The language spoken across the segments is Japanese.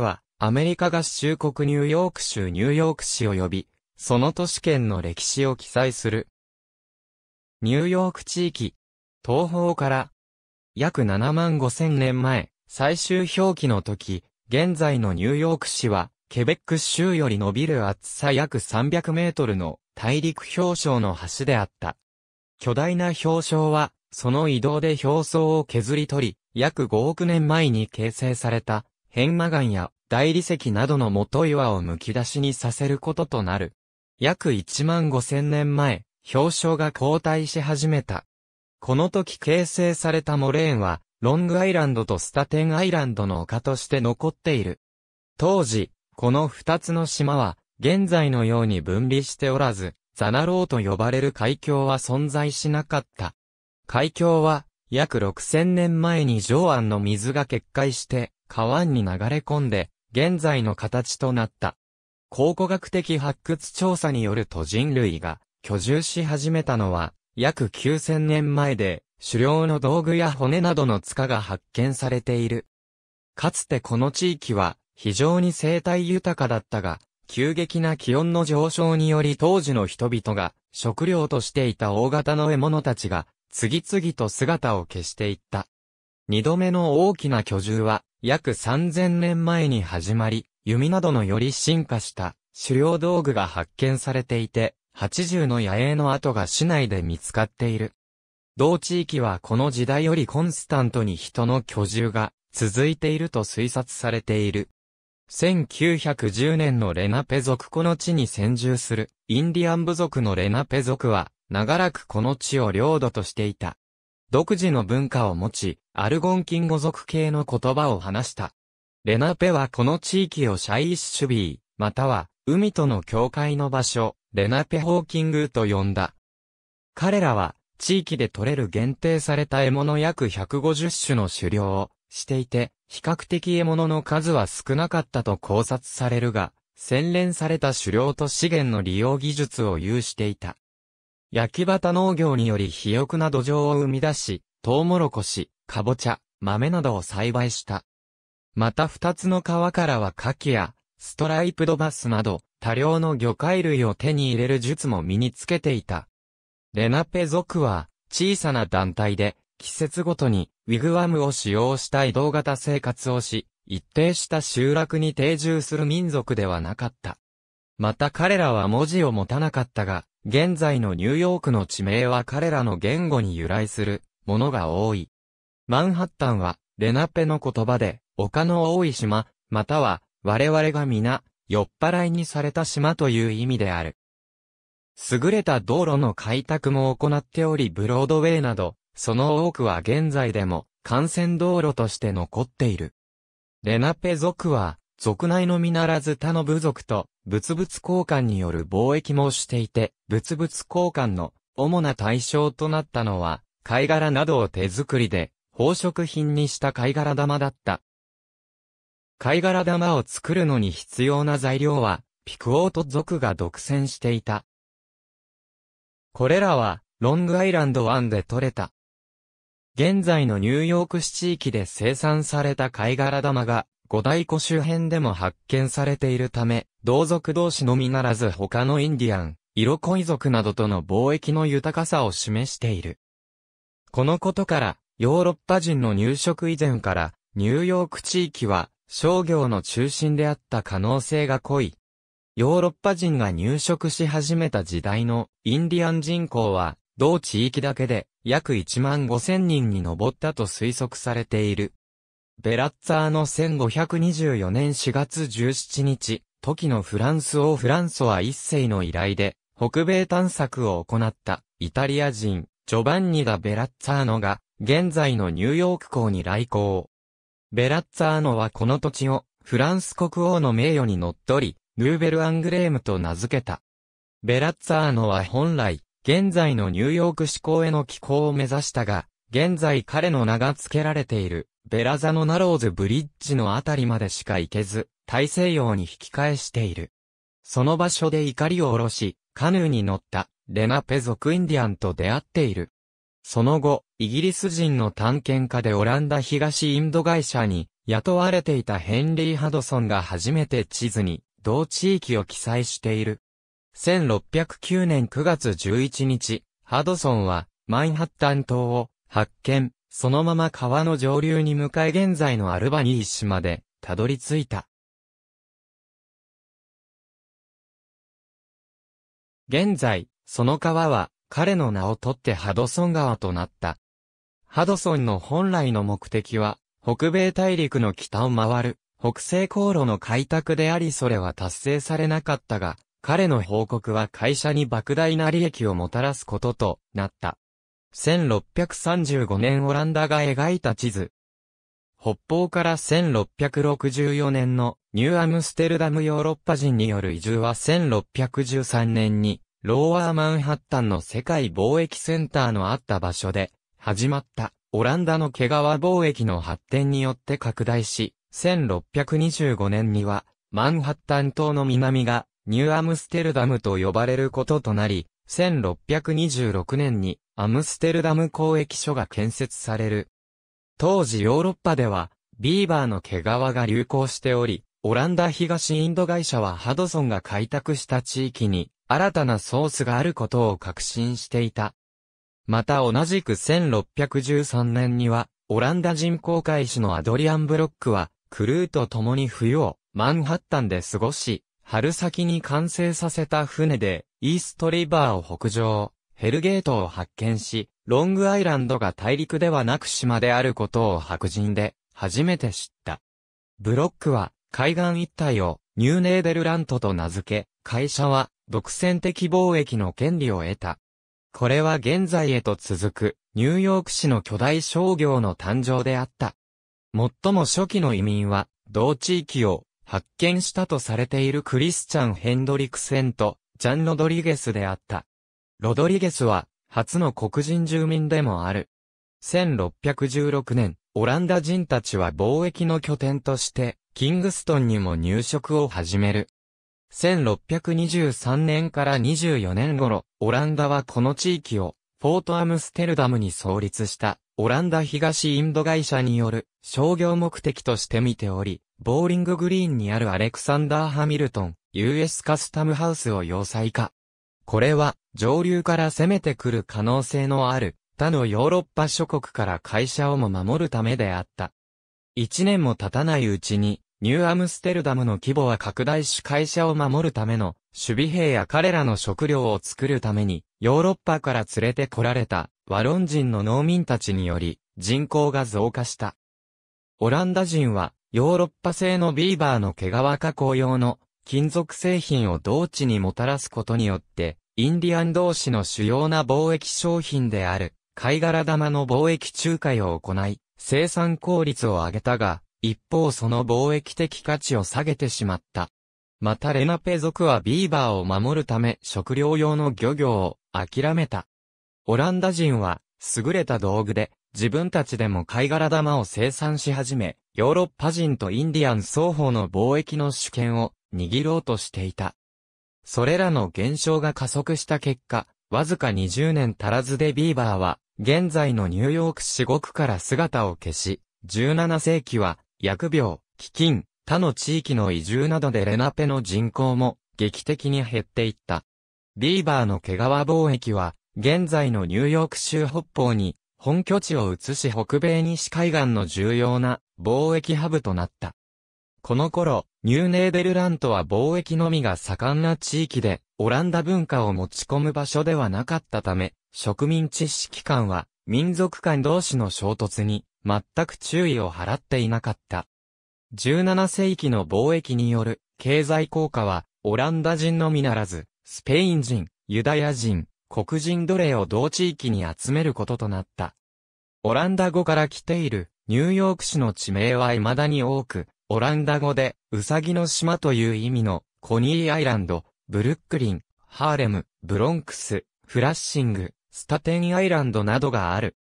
は、アメリカ合衆国ニューヨーク州ニューヨーク市及び、その都市圏の歴史を記載する。ニューヨーク地域、東方から、約7万5千年前、最終表記の時、現在のニューヨーク市は、ケベック州より伸びる厚さ約300メートルの大陸氷床の橋であった。巨大な氷床は、その移動で表層を削り取り、約5億年前に形成された変魔岩や大理石などの元岩を剥き出しにさせることとなる。約1万5千年前、氷床が交代し始めた。この時形成されたモレーンは、ロングアイランドとスタテンアイランドの丘として残っている。当時、この二つの島は、現在のように分離しておらず、ザナローと呼ばれる海峡は存在しなかった。海峡は、約6000年前に上岸の水が決壊して、河湾に流れ込んで、現在の形となった。考古学的発掘調査によると人類が居住し始めたのは、約9000年前で、狩猟の道具や骨などの塚が発見されている。かつてこの地域は、非常に生態豊かだったが、急激な気温の上昇により当時の人々が食料としていた大型の獲物たちが次々と姿を消していった。二度目の大きな居住は約3000年前に始まり、弓などのより進化した狩猟道具が発見されていて、80の野営の跡が市内で見つかっている。同地域はこの時代よりコンスタントに人の居住が続いていると推察されている。1910年のレナペ族この地に先住するインディアン部族のレナペ族は長らくこの地を領土としていた。独自の文化を持ち、アルゴンキン語族系の言葉を話した。レナペはこの地域をシャイッシュビー、または海との境界の場所、レナペホーキングと呼んだ。彼らは地域で採れる限定された獲物約150種の狩猟をしていて、比較的獲物の数は少なかったと考察されるが、洗練された狩猟と資源の利用技術を有していた。焼き畑農業により肥沃な土壌を生み出し、トウモロコシ、カボチャ、豆などを栽培した。また二つの川からはカキや、ストライプドバスなど、多量の魚介類を手に入れる術も身につけていた。レナペ族は、小さな団体で、季節ごとに、ウィグワムを使用した移動型生活をし、一定した集落に定住する民族ではなかった。また彼らは文字を持たなかったが、現在のニューヨークの地名は彼らの言語に由来するものが多い。マンハッタンは、レナペの言葉で、丘の多い島、または、我々が皆、酔っ払いにされた島という意味である。優れた道路の開拓も行っており、ブロードウェイなど、その多くは現在でも、幹線道路として残っている。レナペ族は、族内のみならず他の部族と物々交換による貿易もしていて、物々交換の主な対象となったのは、貝殻などを手作りで宝飾品にした貝殻玉だった。貝殻玉を作るのに必要な材料は、ピクオート族が独占していた。これらは、ロングアイランド湾で採れた。現在のニューヨーク市地域で生産された貝殻玉が、五大湖周辺でも発見されているため、同族同士のみならず他のインディアン、色恋族などとの貿易の豊かさを示している。このことから、ヨーロッパ人の入植以前から、ニューヨーク地域は商業の中心であった可能性が濃い。ヨーロッパ人が入植し始めた時代のインディアン人口は、同地域だけで約1万5千人に上ったと推測されている。ベラッツァーの1524年4月17日、時のフランス王フランソワ一世の依頼で、北米探索を行った、イタリア人、ジョバンニ・ダ・ベラッツァーノが、現在のニューヨーク港に来航。ベラッツァーノはこの土地を、フランス国王の名誉にのっとり、ヌーベル・アングレームと名付けた。ベラッツァーノは本来、現在のニューヨーク市港への寄港を目指したが、現在彼の名が付けられている、ベラザノナローズブリッジのあたりまでしか行けず、大西洋に引き返している。その場所で怒りを下ろし、カヌーに乗った、レナペ族インディアンと出会っている。その後、イギリス人の探検家でオランダ東インド会社に雇われていたヘンリー・ハドソンが初めて地図に同地域を記載している。1609年9月11日、ハドソンはマンハッタン島を発見、そのまま川の上流に向かい現在のアルバニー市まで、たどり着いた。現在、その川は、彼の名を取ってハドソン川となった。ハドソンの本来の目的は、北米大陸の北を回る、北西航路の開拓でありそれは達成されなかったが、彼の報告は会社に莫大な利益をもたらすこととなった。1635年オランダが描いた地図。北方から1664年のニューアムステルダムヨーロッパ人による移住は1613年にローアーマンハッタンの世界貿易センターのあった場所で始まったオランダの毛皮貿易の発展によって拡大し、1625年にはマンハッタン島の南がニューアムステルダムと呼ばれることとなり、1626年にアムステルダム交易所が建設される。当時ヨーロッパでは、ビーバーの毛皮が流行しており、オランダ東インド会社はハドソンが開拓した地域に新たなソースがあることを確信していた。また同じく1613年には、オランダ人航海士のアドリアン・ブロックは、クルーと共に冬をマンハッタンで過ごし、春先に完成させた船で、イーストリバーを北上。ヘルゲートを発見し、ロングアイランドが大陸ではなく島であることを白人で初めて知った。ブロックは海岸一帯をニューネーデルラントと名付け、会社は独占的貿易の権利を得た。これは現在へと続くニューヨーク市の巨大商業の誕生であった。最も初期の移民は同地域を発見したとされているクリスチャン・ヘンドリクセンとジャン・ロドリゲスであった。ロドリゲスは、初の黒人住民でもある。1616年、オランダ人たちは貿易の拠点として、キングストンにも入植を始める。1623年から24年頃、オランダはこの地域を、フォートアムステルダムに創立した、オランダ東インド会社による商業目的として見ており、ボーリンググリーンにあるアレクサンダー・ハミルトン、US カスタムハウスを要塞化。これは、上流から攻めてくる可能性のある、他のヨーロッパ諸国から会社をも守るためであった。一年も経たないうちに、ニューアムステルダムの規模は拡大し会社を守るための守備兵や彼らの食料を作るためにヨーロッパから連れてこられたワロン人の農民たちにより人口が増加した。オランダ人はヨーロッパ製のビーバーの毛皮加工用の金属製品を同地にもたらすことによってインディアン同士の主要な貿易商品である、貝殻玉の貿易仲介を行い、生産効率を上げたが、一方その貿易的価値を下げてしまった。またレナペ族はビーバーを守るため食料用の漁業を諦めた。オランダ人は優れた道具で自分たちでも貝殻玉を生産し始め、ヨーロッパ人とインディアン双方の貿易の主権を握ろうとしていた。それらの減少が加速した結果、わずか20年足らずでビーバーは、現在のニューヨーク市国から姿を消し、17世紀は、薬病、飢饉、他の地域の移住などでレナペの人口も劇的に減っていった。ビーバーの毛皮貿易は、現在のニューヨーク州北方に本拠地を移し北米西海岸の重要な貿易ハブとなった。この頃、ニューネーデルラントは貿易のみが盛んな地域で、オランダ文化を持ち込む場所ではなかったため、植民地指揮官は、民族間同士の衝突に、全く注意を払っていなかった。17世紀の貿易による経済効果は、オランダ人のみならず、スペイン人、ユダヤ人、黒人奴隷を同地域に集めることとなった。オランダ語から来ているニューヨーク市の地名は未だに多く、オランダ語で、ウサギの島という意味の、コニーアイランド、ブルックリン、ハーレム、ブロンクス、フラッシング、スタテンアイランドなどがある。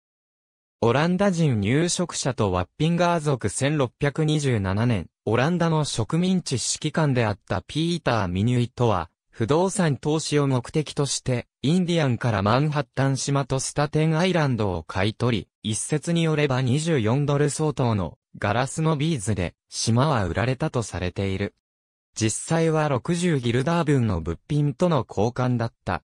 オランダ人入植者とワッピンガー族1627年、オランダの植民地指揮官であったピーター・ミニュイトは、不動産投資を目的として、インディアンからマンハッタン島とスタテンアイランドを買い取り、一説によれば24ドル相当のガラスのビーズで、島は売られたとされている。実際は60ギルダー分の物品との交換だった。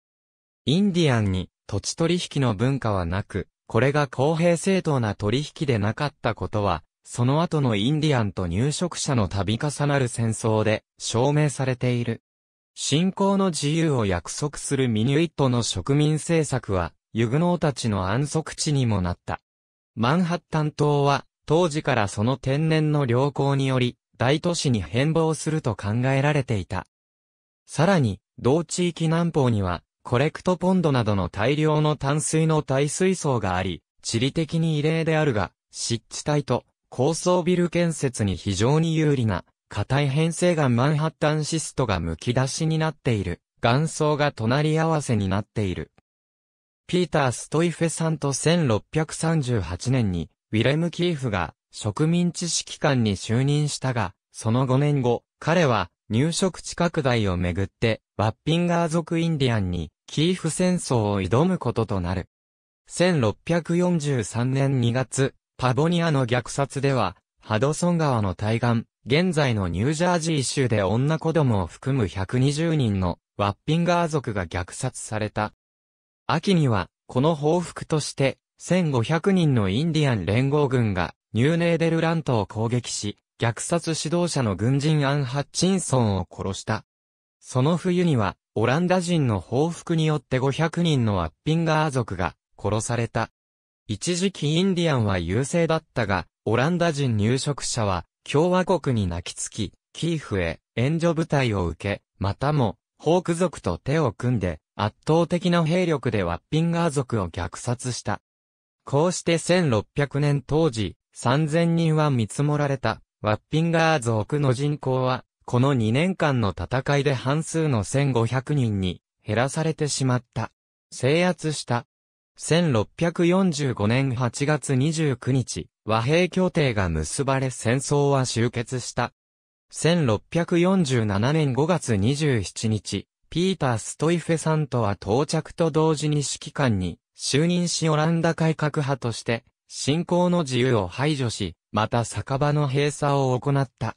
インディアンに土地取引の文化はなく、これが公平正当な取引でなかったことは、その後のインディアンと入植者の度重なる戦争で証明されている。信仰の自由を約束するミニュイットの植民政策は、ユグノーたちの安息地にもなった。マンハッタン島は当時からその天然の良好により、大都市に変貌すると考えられていた。さらに、同地域南方には、コレクトポンドなどの大量の淡水の耐水槽があり、地理的に異例であるが、湿地帯と高層ビル建設に非常に有利な、硬い編成岩マンハッタンシストが剥き出しになっている、岩層が隣り合わせになっている。ピーター・ストイフェさんと1638年にウィレム・キーフが植民地指揮官に就任したが、その5年後、彼は入植地拡大をめぐって、ワッピンガー族インディアンに、キーフ戦争を挑むこととなる。1643年2月、パボニアの虐殺では、ハドソン川の対岸、現在のニュージャージー州で女子供を含む120人のワッピンガー族が虐殺された。秋には、この報復として、1500人のインディアン連合軍がニューネーデルラントを攻撃し、虐殺指導者の軍人アン・ハッチンソンを殺した。その冬には、オランダ人の報復によって500人のアッピンガー族が殺された。一時期インディアンは優勢だったが、オランダ人入植者は共和国に泣きつき、キーフへ援助部隊を受け、またも、ホーク族と手を組んで、圧倒的な兵力でワッピンガー族を虐殺した。こうして1600年当時、3000人は見積もられた、ワッピンガー族の人口は、この2年間の戦いで半数の1500人に減らされてしまった。制圧した。1645年8月29日、和平協定が結ばれ戦争は終結した。1647年5月27日、ピーター・ストイフェさんとは到着と同時に指揮官に就任しオランダ改革派として、信仰の自由を排除し、また酒場の閉鎖を行った。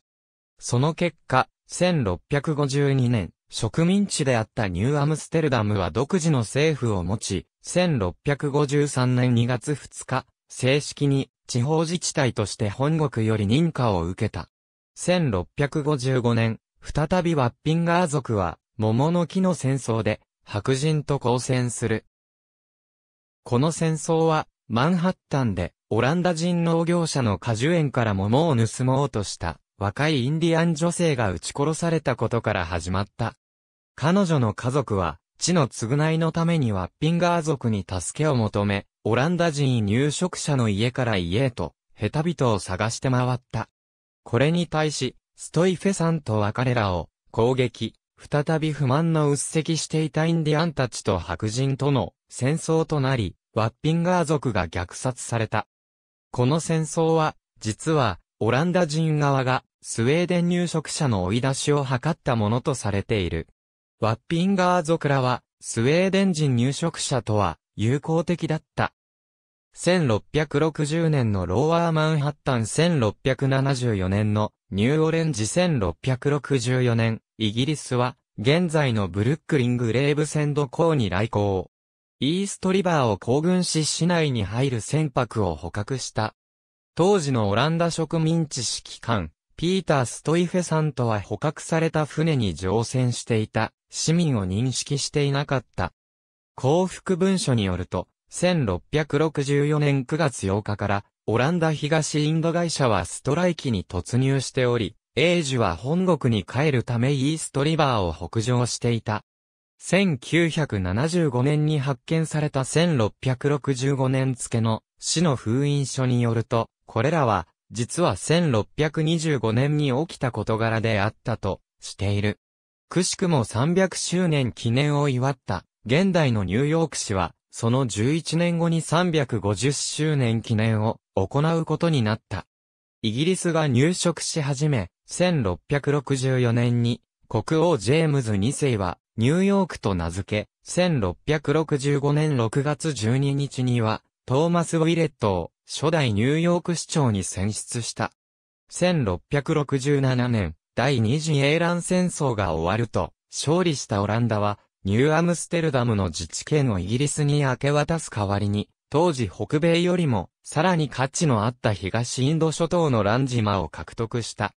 その結果、1652年、植民地であったニューアムステルダムは独自の政府を持ち、1653年2月2日、正式に地方自治体として本国より認可を受けた。1655年、再びワッピンガー族は、桃の木の戦争で、白人と交戦する。この戦争は、マンハッタンで、オランダ人農業者の果樹園から桃を盗もうとした、若いインディアン女性が撃ち殺されたことから始まった。彼女の家族は、地の償いのためにワッピンガー族に助けを求め、オランダ人入植者の家から家へと、下手人を探して回った。これに対し、ストイフェさんとは彼らを、攻撃、再び不満の鬱積していたインディアンたちと白人との戦争となり、ワッピンガー族が虐殺された。この戦争は、実は、オランダ人側が、スウェーデン入植者の追い出しを図ったものとされている。ワッピンガー族らは、スウェーデン人入植者とは、友好的だった。1660年のローワーマンハッタン1674年のニューオレンジ1664年、イギリスは、現在のブルックリングレーブセンド港に来航。イーストリバーを行軍し市内に入る船舶を捕獲した。当時のオランダ植民地指揮官、ピーター・ストイフェさんとは捕獲された船に乗船していた、市民を認識していなかった。幸福文書によると、1664年9月8日から、オランダ東インド会社はストライキに突入しており、英治は本国に帰るためイーストリバーを北上していた。1975年に発見された1665年付の死の封印書によると、これらは、実は1625年に起きた事柄であったとしている。くしくも300周年記念を祝った、現代のニューヨーク市は、その11年後に350周年記念を行うことになった。イギリスが入植し始め、1664年に国王ジェームズ2世はニューヨークと名付け、1665年6月12日には、トーマス・ウィレットを初代ニューヨーク市長に選出した。1667年、第二次英乱戦争が終わると、勝利したオランダは、ニューアムステルダムの自治権をイギリスに明け渡す代わりに、当時北米よりも、さらに価値のあった東インド諸島のランジマを獲得した。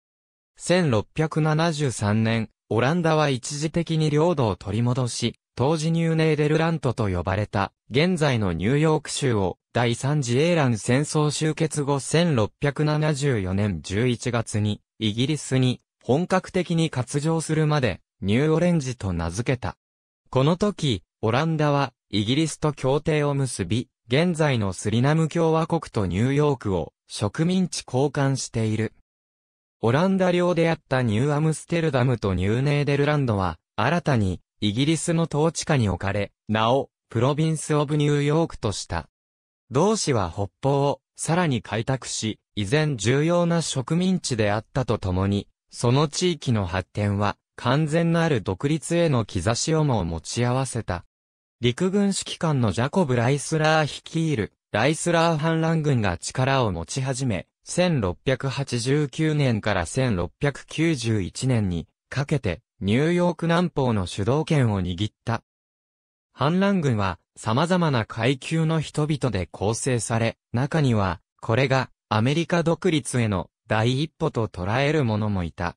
1673年、オランダは一時的に領土を取り戻し、当時ニューネーデルラントと呼ばれた、現在のニューヨーク州を、第三次英蘭戦争終結後1674年11月に、イギリスに、本格的に割譲するまで、ニューオレンジと名付けた。この時、オランダは、イギリスと協定を結び、現在のスリナム共和国とニューヨークを、植民地交換している。オランダ領であったニューアムステルダムとニューネーデルランドは、新たに、イギリスの統治下に置かれ、名を、プロビンス・オブ・ニューヨークとした。同氏は北方を、さらに開拓し、依然重要な植民地であったとともに、その地域の発展は、完全なる独立への兆しをも持ち合わせた。陸軍指揮官のジャコブ・ライスラー率いる、ライスラー反乱軍が力を持ち始め、1689年から1691年にかけてニューヨーク南方の主導権を握った。反乱軍は様々な階級の人々で構成され、中にはこれがアメリカ独立への第一歩と捉える者もいた。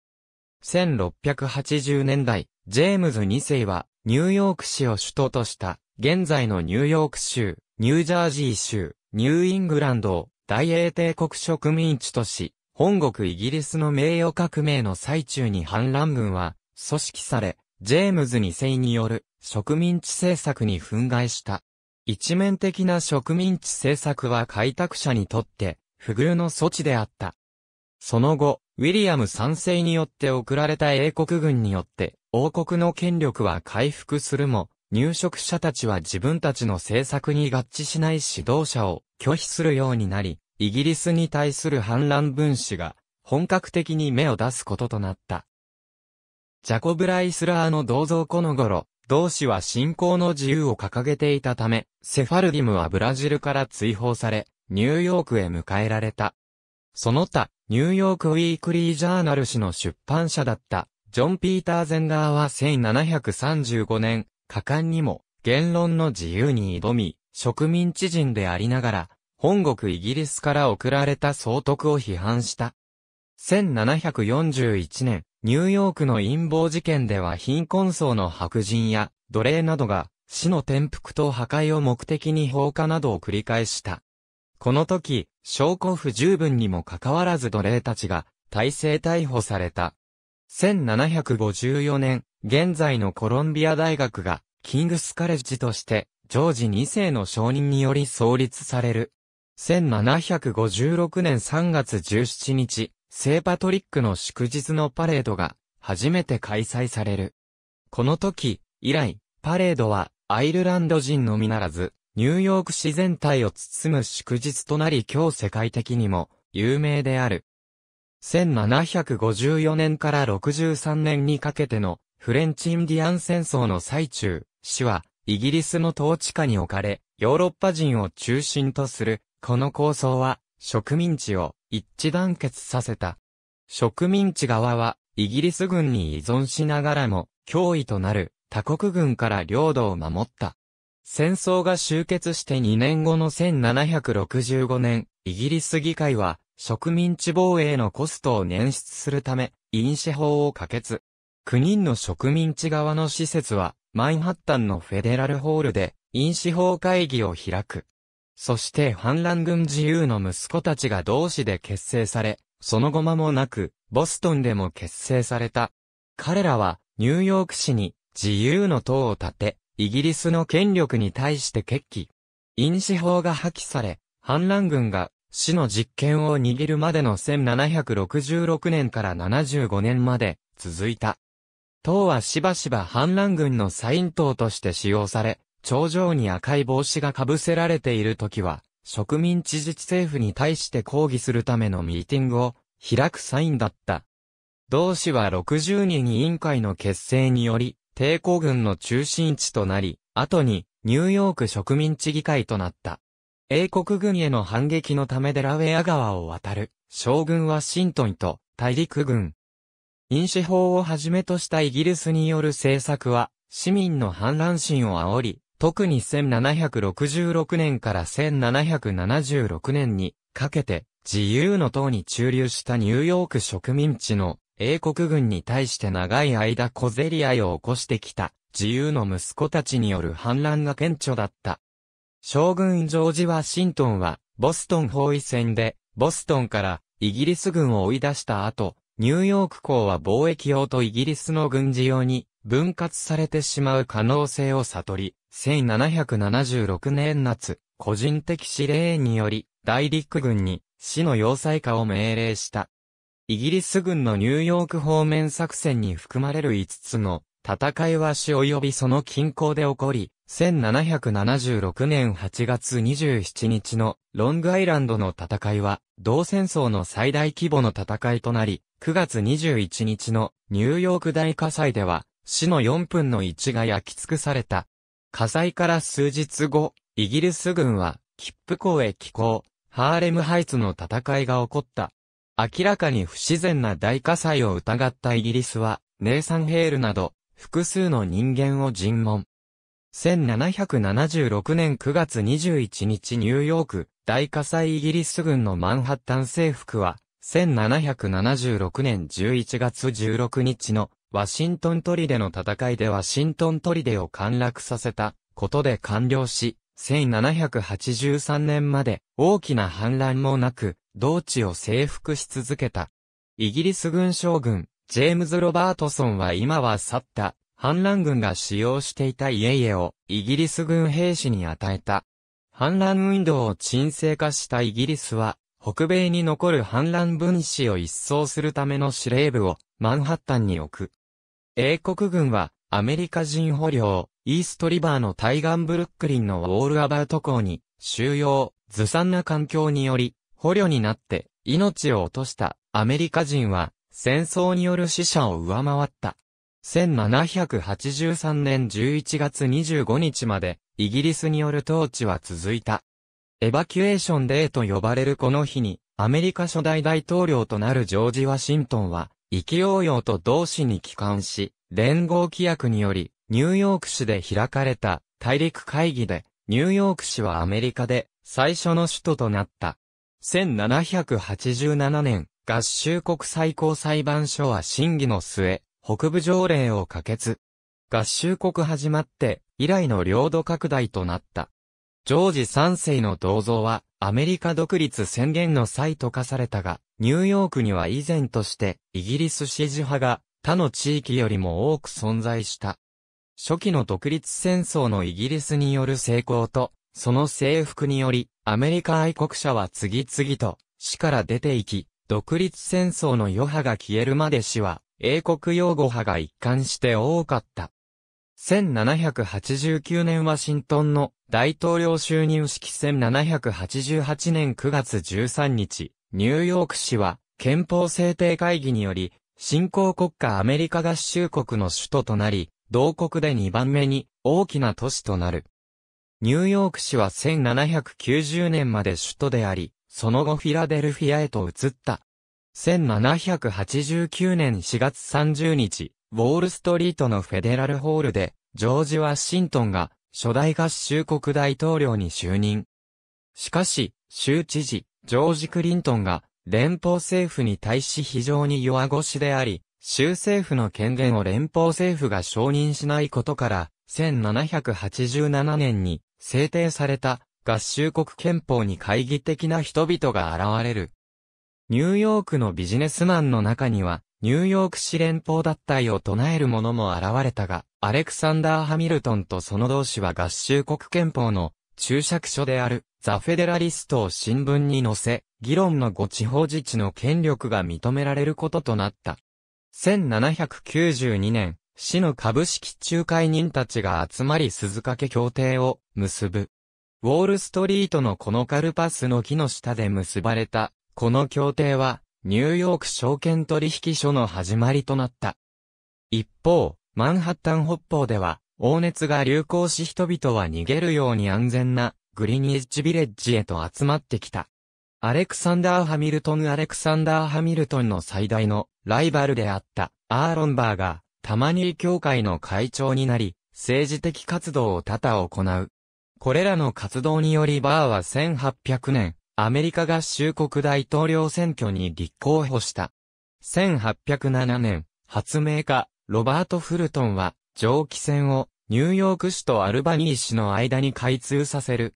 1680年代、ジェームズ2世はニューヨーク市を首都とした現在のニューヨーク州、ニュージャージー州、ニューイングランドを大英帝国植民地とし、本国イギリスの名誉革命の最中に反乱軍は、組織され、ジェームズ2世による植民地政策に憤慨した。一面的な植民地政策は開拓者にとって不遇の措置であった。その後、ウィリアム3世によって送られた英国軍によって、王国の権力は回復するも、入植者たちは自分たちの政策に合致しない指導者を拒否するようになり、イギリスに対する反乱分子が本格的に目を出すこととなった。ジャコブ・ライスラーの銅像この頃、同氏は信仰の自由を掲げていたため、セファルディムはブラジルから追放され、ニューヨークへ迎えられた。その他、ニューヨークウィークリージャーナル誌の出版社だった、ジョン・ピーター・ゼンダーは1735年、果敢にも、言論の自由に挑み、植民地人でありながら、本国イギリスから送られた総督を批判した。1741年、ニューヨークの陰謀事件では貧困層の白人や奴隷などが死の転覆と破壊を目的に放火などを繰り返した。この時、証拠不十分にもかかわらず奴隷たちが大制逮捕された。1754年、現在のコロンビア大学がキングスカレッジとしてジョージ2世の承認により創立される。1756年3月17日、聖パトリックの祝日のパレードが初めて開催される。この時、以来、パレードはアイルランド人のみならず、ニューヨーク市全体を包む祝日となり今日世界的にも有名である。1754年から63年にかけてのフレンチインディアン戦争の最中、市はイギリスの統治下に置かれ、ヨーロッパ人を中心とする、この構想は、植民地を一致団結させた。植民地側は、イギリス軍に依存しながらも、脅威となる他国軍から領土を守った。戦争が終結して2年後の1765年、イギリス議会は、植民地防衛のコストを捻出するため、飲酒法を可決。9人の植民地側の施設は、マンハッタンのフェデラルホールで、飲酒法会議を開く。そして反乱軍自由の息子たちが同志で結成され、その後間もなく、ボストンでも結成された。彼らは、ニューヨーク市に、自由の党を建て、イギリスの権力に対して決起。飲酒法が破棄され、反乱軍が、市の実権を握るまでの1766年から75年まで、続いた。党はしばしば反乱軍のサイン党として使用され、頂上に赤い帽子が被せられている時は、植民地自治政府に対して抗議するためのミーティングを開くサインだった。同氏は60人委員会の結成により、抵抗軍の中心地となり、後にニューヨーク植民地議会となった。英国軍への反撃のためデラウェア川を渡る、将軍ワシントンと大陸軍、飲酒法をはじめとしたイギリスによる政策は、市民の反乱心を煽り、特に1766年から1776年にかけて、自由の党に駐留したニューヨーク植民地の英国軍に対して長い間小競り合いを起こしてきた自由の息子たちによる反乱が顕著だった。将軍ジョージ・ワシントンはボストン包囲戦でボストンからイギリス軍を追い出した後、ニューヨーク港は貿易用とイギリスの軍事用に分割されてしまう可能性を悟り、1776年夏、個人的指令により、大陸軍に死の要塞化を命令した。イギリス軍のニューヨーク方面作戦に含まれる5つの戦いは死及びその均衡で起こり、1776年8月27日のロングアイランドの戦いは、同戦争の最大規模の戦いとなり、9月21日のニューヨーク大火災では、死の4分の1が焼き尽くされた。火災から数日後、イギリス軍は、切符港へ寄港、ハーレムハイツの戦いが起こった。明らかに不自然な大火災を疑ったイギリスは、ネーサン・ヘールなど、複数の人間を尋問。1776年9月21日ニューヨーク大火災イギリス軍のマンハッタン征服は、1776年11月16日のワシントントリの戦いでワシントントリデを陥落させたことで完了し、1783年まで大きな反乱もなく、同地を征服し続けた。イギリス軍将軍、ジェームズ・ロバートソンは今は去った反乱軍が使用していた家々をイギリス軍兵士に与えた。反乱運動を沈静化したイギリスは、北米に残る反乱分子を一掃するための司令部をマンハッタンに置く。英国軍はアメリカ人捕虜をイーストリバーの対岸ブルックリンのウォールアバウト港に収容、ずさんな環境により捕虜になって命を落としたアメリカ人は戦争による死者を上回った。1783年11月25日まで、イギリスによる統治は続いた。エバキュエーションデーと呼ばれるこの日に、アメリカ初代大統領となるジョージ・ワシントンは、意気揚々と同志に帰還し、連合規約により、ニューヨーク市で開かれた大陸会議で、ニューヨーク市はアメリカで最初の首都となった。1787年、合衆国最高裁判所は審議の末、北部条例を可決。合衆国始まって以来の領土拡大となった。ジョージ3世の銅像はアメリカ独立宣言の際と化されたが、ニューヨークには以前としてイギリス支持派が他の地域よりも多く存在した。初期の独立戦争のイギリスによる成功と、その征服により、アメリカ愛国者は次々と死から出ていき、独立戦争の余波が消えるまで死は英国擁護派が一貫して多かった。1789年ワシントンの大統領就任式1788年9月13日、ニューヨーク市は憲法制定会議により、新興国家アメリカ合衆国の首都となり、同国で2番目に大きな都市となる。ニューヨーク市は1790年まで首都であり、その後フィラデルフィアへと移った。1789年4月30日、ウォールストリートのフェデラルホールで、ジョージ・ワシントンが、初代合衆国大統領に就任。しかし、州知事、ジョージ・クリントンが、連邦政府に対し非常に弱腰であり、州政府の権限を連邦政府が承認しないことから、1787年に制定された合衆国憲法に懐疑的な人々が現れる。ニューヨークのビジネスマンの中には、ニューヨーク市連邦脱退を唱える者も現れたが、アレクサンダー・ハミルトンとその同志は合衆国憲法の注釈書であるザ・フェデラリストを新聞に載せ、議論の後地方自治の権力が認められることとなった。1792年、市の株式仲介人たちが集まり鈴掛協定を結ぶ。ウォールストリートのこのカルパスの木の下で結ばれたこの協定は、ニューヨーク証券取引所の始まりとなった。一方、マンハッタン北方では、黄熱が流行し人々は逃げるように安全なグリニッジビレッジへと集まってきた。アレクサンダー・ハミルトン・アレクサンダー・ハミルトンの最大のライバルであったアーロンバーがタマニー協会の会長になり、政治的活動を多々行う。これらの活動によりバーは1800年、アメリカ合衆国大統領選挙に立候補した。1807年、発明家、ロバート・フルトンは、蒸気船を、ニューヨーク市とアルバニー市の間に開通させる。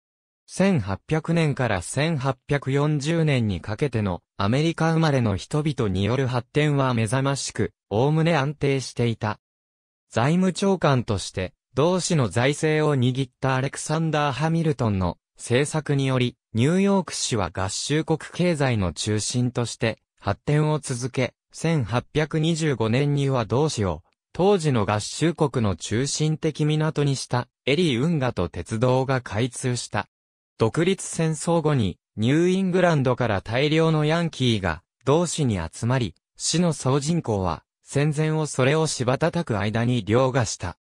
1800年から1840年にかけてのアメリカ生まれの人々による発展は目覚ましく、おおむね安定していた。財務長官として、同市の財政を握ったアレクサンダー・ハミルトンの政策により、ニューヨーク市は合衆国経済の中心として発展を続け、1825年には同市を、当時の合衆国の中心的港にしたエリー運河と鉄道が開通した。独立戦争後にニューイングランドから大量のヤンキーが同市に集まり、市の総人口は戦前をそれを柴叩く間に凌駕した。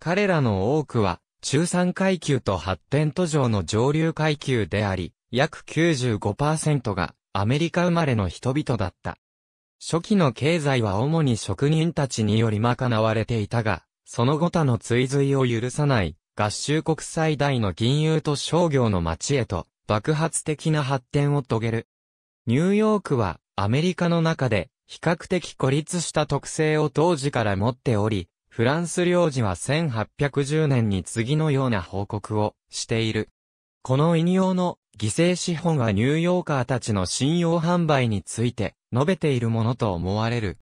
彼らの多くは中産階級と発展途上の上流階級であり、約95%がアメリカ生まれの人々だった。初期の経済は主に職人たちにより賄われていたが、その後他の追随を許さない合衆国最大の銀融と商業の街へと爆発的な発展を遂げる。ニューヨークはアメリカの中で比較的孤立した特性を当時から持っており、フランス領事は1810年に次のような報告をしている。この引用の犠牲資本はニューヨーカーたちの信用販売について述べているものと思われる。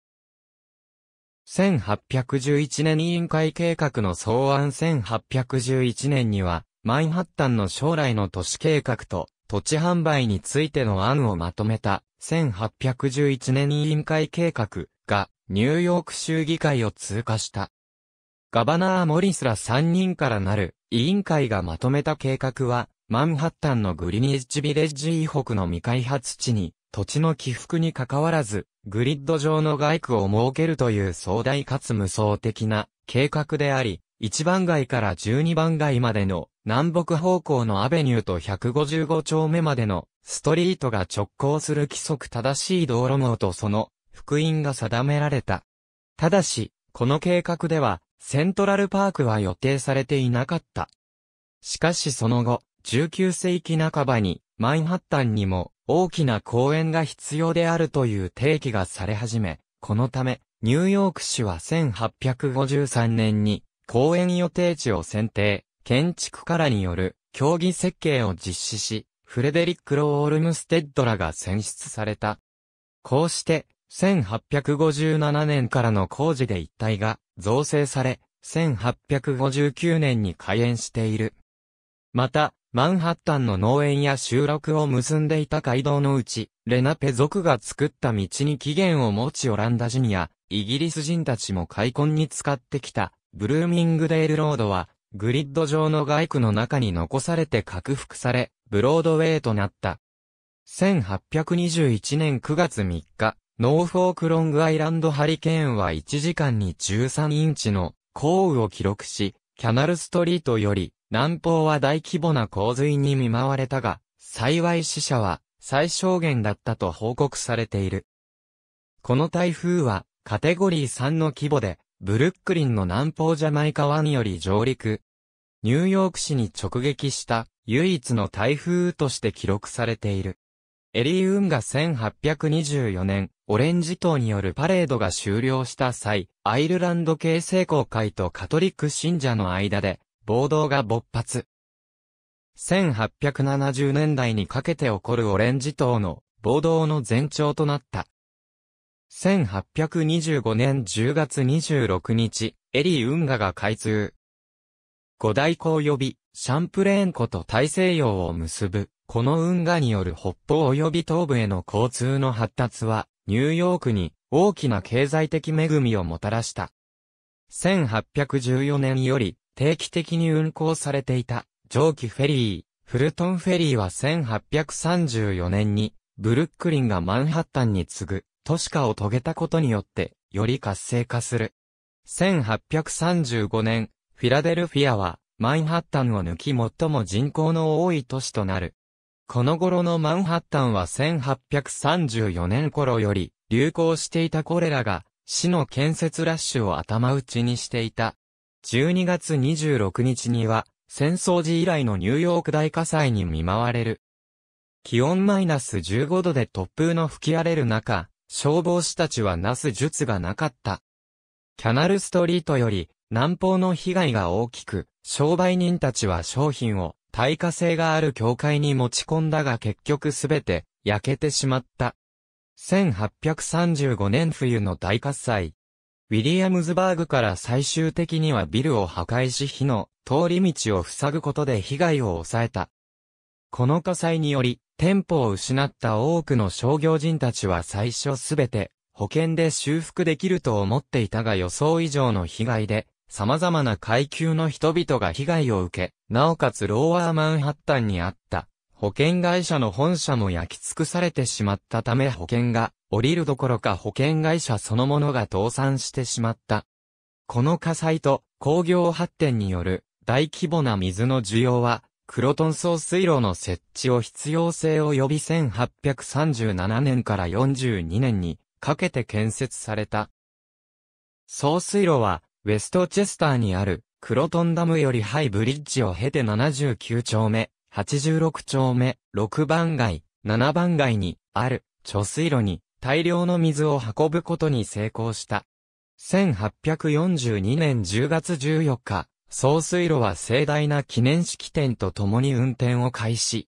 1811年委員会計画の草案1811年には、マンハッタンの将来の都市計画と土地販売についての案をまとめた1811年委員会計画がニューヨーク州議会を通過した。ガバナー・モリスら3人からなる委員会がまとめた計画は、マンハッタンのグリニッジ・ビレッジ以北の未開発地に、土地の起伏に関わらず、グリッド上の外区を設けるという壮大かつ無双的な計画であり、1番街から12番街までの南北方向のアベニューと155丁目までのストリートが直行する規則正しい道路網とその福音が定められた。ただし、この計画ではセントラルパークは予定されていなかった。しかしその後、19世紀半ばに、マンハッタンにも大きな公園が必要であるという提起がされ始め、このため、ニューヨーク市は1853年に公園予定地を選定、建築家らによる競技設計を実施し、フレデリック・ロー・オルムステッドらが選出された。こうして、1857年からの工事で一帯が造成され、1859年に開園している。また、マンハッタンの農園や集落を結んでいた街道のうち、レナペ族が作った道に起源を持ちオランダ人や、イギリス人たちも開墾に使ってきた、ブルーミングデールロードは、グリッド上の外区の中に残されて拡幅され、ブロードウェイとなった。1821年9月3日、ノーフォークロングアイランドハリケーンは1時間に13インチの降雨を記録し、キャナルストリートより南方は大規模な洪水に見舞われたが、幸い死者は最小限だったと報告されている。この台風はカテゴリー3の規模で、ブルックリンの南方ジャマイカ湾より上陸。ニューヨーク市に直撃した唯一の台風として記録されている。エリー・ウンが1824年オレンジ党によるパレードが終了した際、アイルランド系聖公会とカトリック信者の間で、暴動が勃発。1870年代にかけて起こるオレンジ党の暴動の前兆となった。1825年10月26日、エリー運河が開通。五大湖及びシャンプレーン湖と大西洋を結ぶ、この運河による北方及び東部への交通の発達は、ニューヨークに大きな経済的恵みをもたらした。1814年より定期的に運行されていた蒸気フェリー、フルトンフェリーは1834年にブルックリンがマンハッタンに次ぐ都市化を遂げたことによってより活性化する。1835年、フィラデルフィアはマンハッタンを抜き最も人口の多い都市となる。この頃のマンハッタンは1834年頃より流行していたコレラが市の建設ラッシュを頭打ちにしていた。12月26日には戦争時以来のニューヨーク大火災に見舞われる。気温マイナス15度で突風の吹き荒れる中、消防士たちはなす術がなかった。キャナルストリートより南方の被害が大きく、商売人たちは商品を耐火性がある教会に持ち込んだが結局すべて焼けてしまった。1835年冬の大喝災。ウィリアムズバーグから最終的にはビルを破壊し火の通り道を塞ぐことで被害を抑えた。この火災により、店舗を失った多くの商業人たちは最初すべて保険で修復できると思っていたが予想以上の被害で様々な階級の人々が被害を受け、なおかつローワーマンハッタンにあった保険会社の本社も焼き尽くされてしまったため保険が降りるどころか保険会社そのものが倒産してしまった。この火災と工業発展による大規模な水の需要は、クロトン層水路の設置を必要性を呼び1837年から42年にかけて建設された。総水路はウェストチェスターにある、クロトンダムよりハイブリッジを経て79丁目、86丁目、6番街、7番街に、ある、貯水路に、大量の水を運ぶことに成功した。1842年10月14日、総水路は盛大な記念式典とともに運転を開始。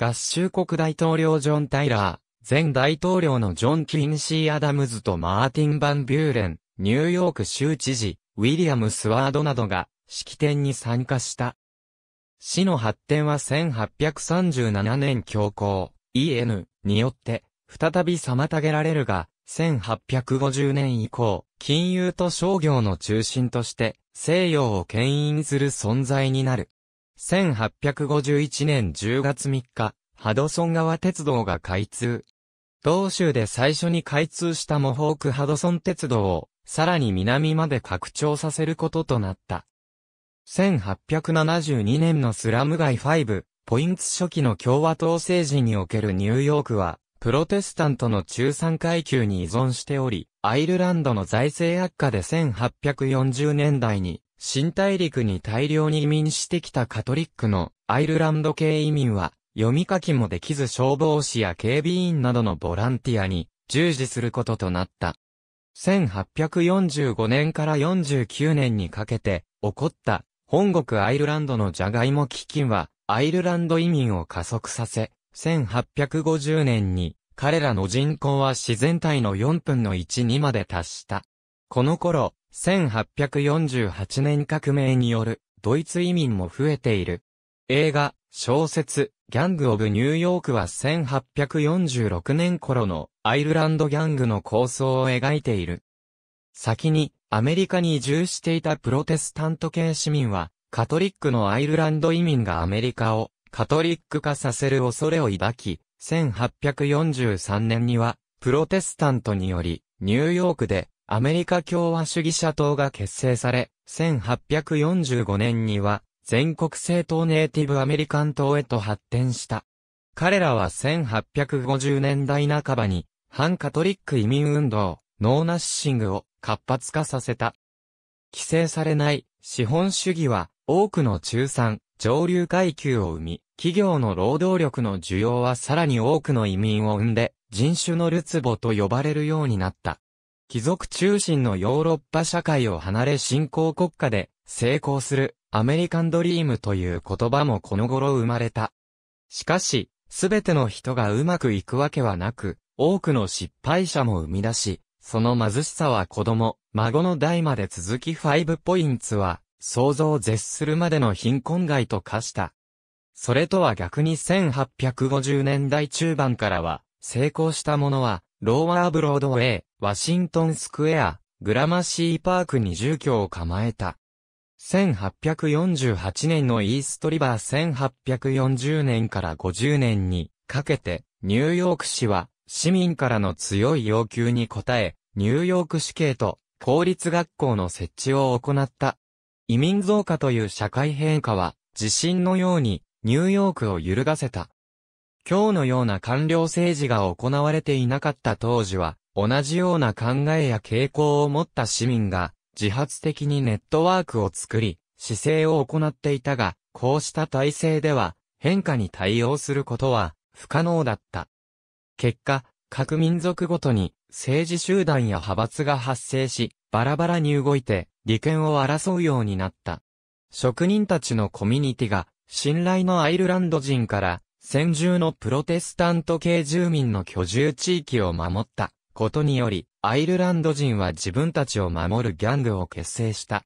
合衆国大統領ジョン・タイラー、前大統領のジョン・キンシー・アダムズとマーティン・バン・ビューレン、ニューヨーク州知事、ウィリアム・スワードなどが式典に参加した。市の発展は1837年強行 EN によって再び妨げられるが、1850年以降、金融と商業の中心として西洋を牽引する存在になる。1851年10月3日、ハドソン川鉄道が開通。同州で最初に開通したモホークハドソン鉄道をさらに南まで拡張させることとなった。1872年のスラム街5、ポインツ初期の共和党政治におけるニューヨークは、プロテスタントの中産階級に依存しており、アイルランドの財政悪化で1840年代に、新大陸に大量に移民してきたカトリックのアイルランド系移民は、読み書きもできず消防士や警備員などのボランティアに従事することとなった。1845年から49年にかけて起こった本国アイルランドのジャガイモ基金はアイルランド移民を加速させ、1850年に彼らの人口は自然体の4分の1にまで達した。この頃、1848年革命によるドイツ移民も増えている。映画、小説、ギャング・オブ・ニューヨークは1846年頃のアイルランドギャングの構想を描いている。先に、アメリカに移住していたプロテスタント系市民は、カトリックのアイルランド移民がアメリカをカトリック化させる恐れを抱き、1843年には、プロテスタントにより、ニューヨークでアメリカ共和主義者党が結成され、1845年には全国政党ネイティブアメリカン党へと発展した。彼らは1850年代半ばに、反カトリック移民運動、ノーナッシングを活発化させた。規制されない資本主義は、多くの中産、上流階級を生み、企業の労働力の需要はさらに多くの移民を生んで、人種のルツボと呼ばれるようになった。貴族中心のヨーロッパ社会を離れ新興国家で成功するアメリカンドリームという言葉もこの頃生まれた。しかし、すべての人がうまくいくわけはなく、多くの失敗者も生み出し、その貧しさは子供、孫の代まで続きファイブポインツは、想像を絶するまでの貧困外と化した。それとは逆に1850年代中盤からは、成功したものは、ローワーブロードウェイ、ワシントンスクエア、グラマシーパークに住居を構えた。1848年のイーストリバー1840年から50年にかけて、ニューヨーク市は市民からの強い要求に応え、ニューヨーク市警と公立学校の設置を行った。移民増加という社会変化は、地震のようにニューヨークを揺るがせた。今日のような官僚政治が行われていなかった当時は、同じような考えや傾向を持った市民が、自発的にネットワークを作り、姿勢を行っていたが、こうした体制では変化に対応することは不可能だった。結果、各民族ごとに政治集団や派閥が発生し、バラバラに動いて利権を争うようになった。職人たちのコミュニティが信頼のアイルランド人から先住のプロテスタント系住民の居住地域を守ったことにより、アイルランド人は自分たちを守るギャングを結成した。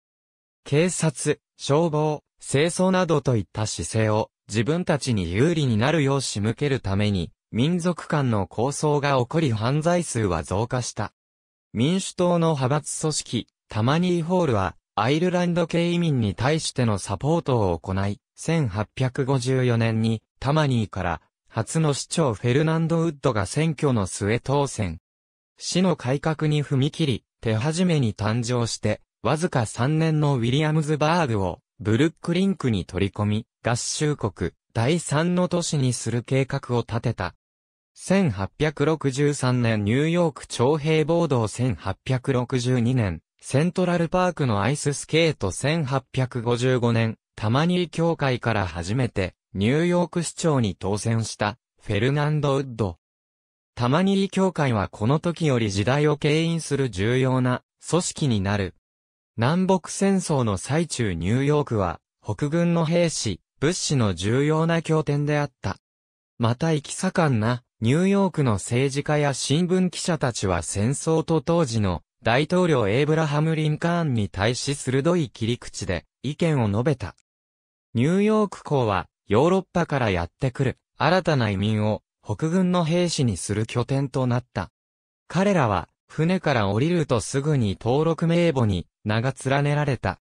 警察、消防、清掃などといった姿勢を自分たちに有利になるよう仕向けるために、民族間の抗争が起こり犯罪数は増加した。民主党の派閥組織、タマニーホールは、アイルランド系移民に対してのサポートを行い、1854年にタマニーから初の市長フェルナンド・ウッドが選挙の末当選。市の改革に踏み切り、手始めに誕生して、わずか3年のウィリアムズバーグをブルックリンクに取り込み、合衆国第3の都市にする計画を立てた。1863年ニューヨーク徴兵暴動1862年、セントラルパークのアイススケート1855年、タマニー協会から初めて、ニューヨーク市長に当選した、フェルナンド・ウッド。たまに異教会はこの時より時代を牽引する重要な組織になる。南北戦争の最中ニューヨークは北軍の兵士、物資の重要な拠点であった。また行き盛んなニューヨークの政治家や新聞記者たちは戦争と当時の大統領エイブラハム・リンカーンに対し鋭い切り口で意見を述べた。ニューヨーク港はヨーロッパからやってくる新たな移民を北軍の兵士にする拠点となった。彼らは、船から降りるとすぐに登録名簿に名が連ねられた。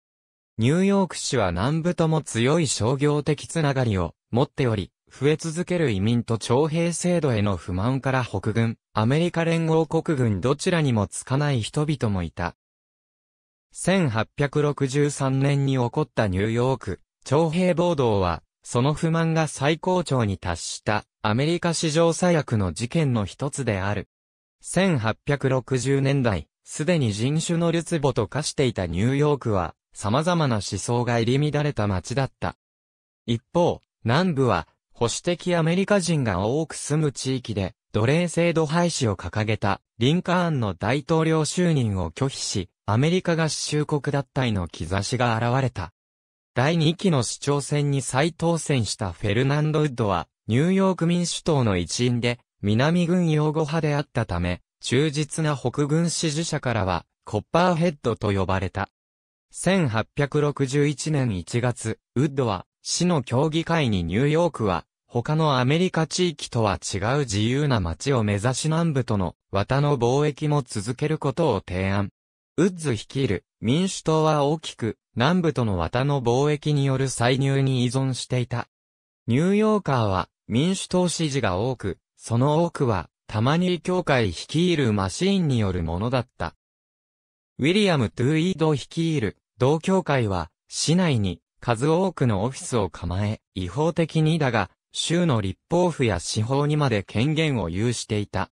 ニューヨーク市は南部とも強い商業的つながりを持っており、増え続ける移民と徴兵制度への不満から北軍、アメリカ連合国軍どちらにもつかない人々もいた。1863年に起こったニューヨーク、徴兵暴動は、その不満が最高潮に達したアメリカ史上最悪の事件の一つである。1860年代、すでに人種のるつぼと化していたニューヨークは、様々な思想が入り乱れた街だった。一方、南部は、保守的アメリカ人が多く住む地域で、奴隷制度廃止を掲げた、リンカーンの大統領就任を拒否し、アメリカ合衆国脱退の兆しが現れた。第2期の市長選に再当選したフェルナンド・ウッドは、ニューヨーク民主党の一員で、南軍擁護派であったため、忠実な北軍支持者からは、コッパーヘッドと呼ばれた。1861年1月、ウッドは、市の協議会にニューヨークは、他のアメリカ地域とは違う自由な街を目指し南部との綿の貿易も続けることを提案。ウッズ率いる民主党は大きく南部との綿の貿易による歳入に依存していた。ニューヨーカーは民主党支持が多く、その多くは、タマニー教会率いるマシーンによるものだった。ウィリアム・トゥーイード率いる同教会は、市内に数多くのオフィスを構え、違法的にだが、州の立法府や司法にまで権限を有していた。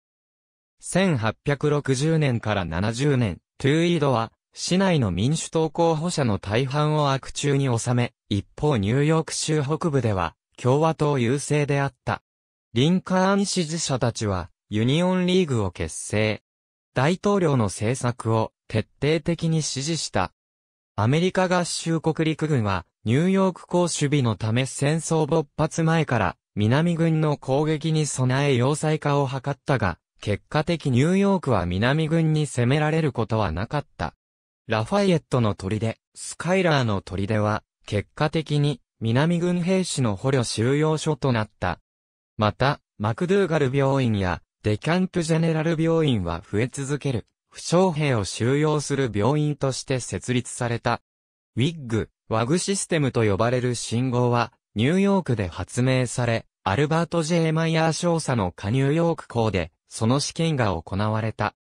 1860年から70年、トゥーイードは、市内の民主党候補者の大半を悪中に収め、一方ニューヨーク州北部では、共和党優勢であった。リンカーン支持者たちは、ユニオンリーグを結成。大統領の政策を徹底的に支持した。アメリカ合衆国陸軍は、ニューヨーク港守備のため戦争勃発前から、南軍の攻撃に備え要塞化を図ったが、結果的ニューヨークは南軍に攻められることはなかった。ラファイエットの砦、スカイラーの砦は、結果的に南軍兵士の捕虜収容所となった。また、マクドゥーガル病院やデキャンプジェネラル病院は増え続ける、負傷兵を収容する病院として設立された。ウィッグ、ワグシステムと呼ばれる信号は、ニューヨークで発明され、アルバート・ジェイ・マイヤー少佐の下ニューヨーク校で、その試験が行われた。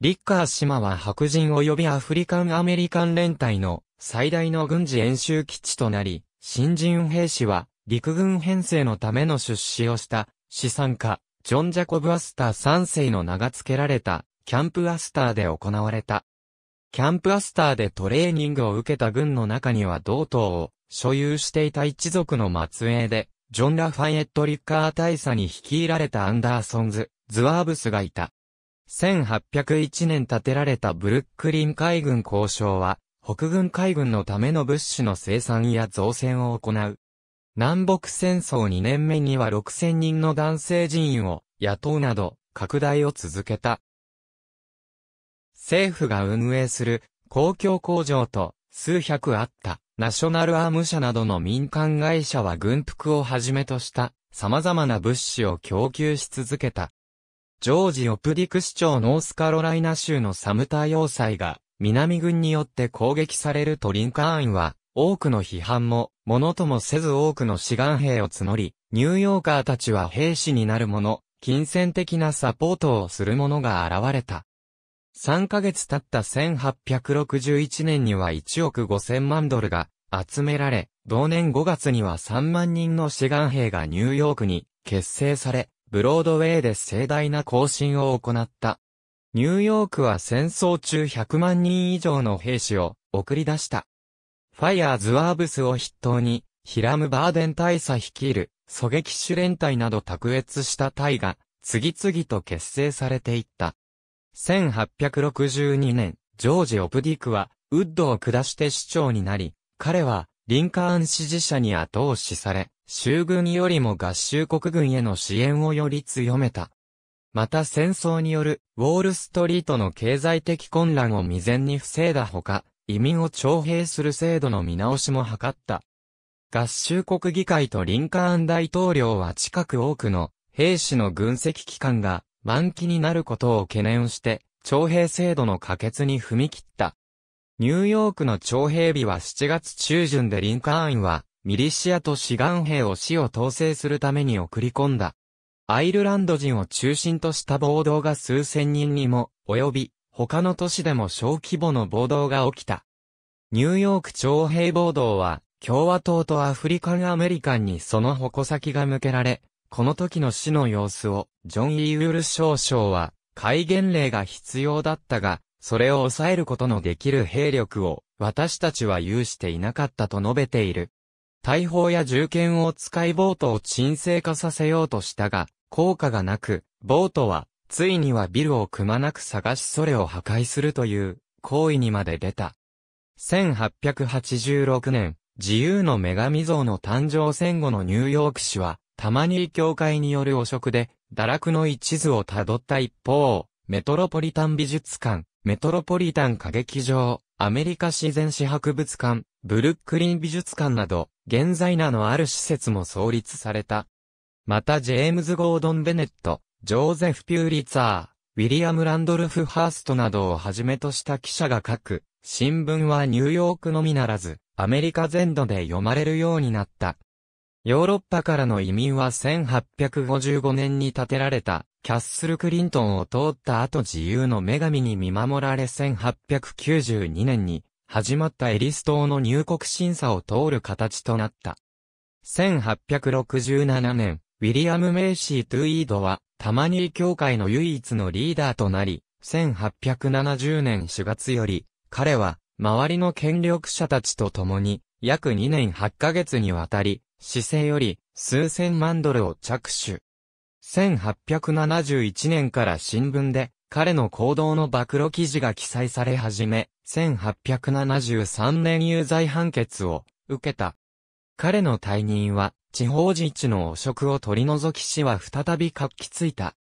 リッカー島は白人及びアフリカン・アメリカン連隊の最大の軍事演習基地となり、新人兵士は、陸軍編成のための出資をした、資産家、ジョン・ジャコブ・アスター3世の名が付けられた、キャンプ・アスターで行われた。キャンプ・アスターでトレーニングを受けた軍の中には同等を所有していた一族の末裔で、ジョン・ラファイエット・リッカー大佐に率いられたアンダーソンズ、ズワーブスがいた。1801年建てられたブルックリン海軍交渉は、北軍海軍のための物資の生産や造船を行う。南北戦争2年目には6000人の男性人員を雇うなど拡大を続けた。政府が運営する公共工場と数百あったナショナルアーム社などの民間会社は軍服をはじめとした様々な物資を供給し続けた。ジョージ・オプディク市長ノースカロライナ州のサムタ要塞が南軍によって攻撃されるとリンカーンは、多くの批判も、ものともせず多くの志願兵を募り、ニューヨーカーたちは兵士になる者、金銭的なサポートをする者が現れた。3ヶ月経った1861年には1億5000万ドルが集められ、同年5月には3万人の志願兵がニューヨークに結成され、ブロードウェイで盛大な行進を行った。ニューヨークは戦争中100万人以上の兵士を送り出した。ファイアーズ・ワーブスを筆頭に、ヒラム・バーデン大佐率いる、狙撃手連隊など卓越した隊が、次々と結成されていった。1862年、ジョージ・オプディクは、ウッドを下して市長になり、彼は、リンカーン支持者に後押しされ、州軍よりも合衆国軍への支援をより強めた。また戦争によるウォールストリートの経済的混乱を未然に防いだほか、移民を徴兵する制度の見直しも図った。合衆国議会とリンカーン大統領は近く多くの兵士の軍籍機関が満期になることを懸念して、徴兵制度の可決に踏み切った。ニューヨークの徴兵日は7月中旬でリンカーンは、ミリシアと志願兵を死を統制するために送り込んだ。アイルランド人を中心とした暴動が数千人にも及び、他の都市でも小規模の暴動が起きた。ニューヨーク徴兵暴動は、共和党とアフリカンアメリカンにその矛先が向けられ、この時の死の様子を、ジョン・イーウル少将は、戒厳令が必要だったが、それを抑えることのできる兵力を、私たちは有していなかったと述べている。大砲や銃剣を使い暴徒を沈静化させようとしたが、効果がなく、ボートは、ついにはビルをくまなく探しそれを破壊するという行為にまで出た。1886年、自由の女神像の誕生戦後のニューヨーク市は、たまに教会による汚職で、堕落の一途をたどった一方、メトロポリタン美術館、メトロポリタン歌劇場、アメリカ自然史博物館、ブルックリン美術館など、現在名のある施設も創立された。またジェームズ・ゴードン・ベネット、ジョーゼフ・ピューリツァー、ウィリアム・ランドルフ・ハーストなどをはじめとした記者が書く、新聞はニューヨークのみならず、アメリカ全土で読まれるようになった。ヨーロッパからの移民は1855年に建てられた、キャッスル・クリントンを通った後自由の女神に見守られ1892年に、始まったエリス島の入国審査を通る形となった。1867年、ウィリアム・メイシー・トゥイードは、タマニー教会の唯一のリーダーとなり、1870年4月より、彼は、周りの権力者たちと共に、約2年8ヶ月にわたり、市政より、数千万ドルを着手。1871年から新聞で、彼の行動の暴露記事が記載され始め、1873年有罪判決を受けた。彼の退任は地方自治の汚職を取り除き市は再び活気づいた。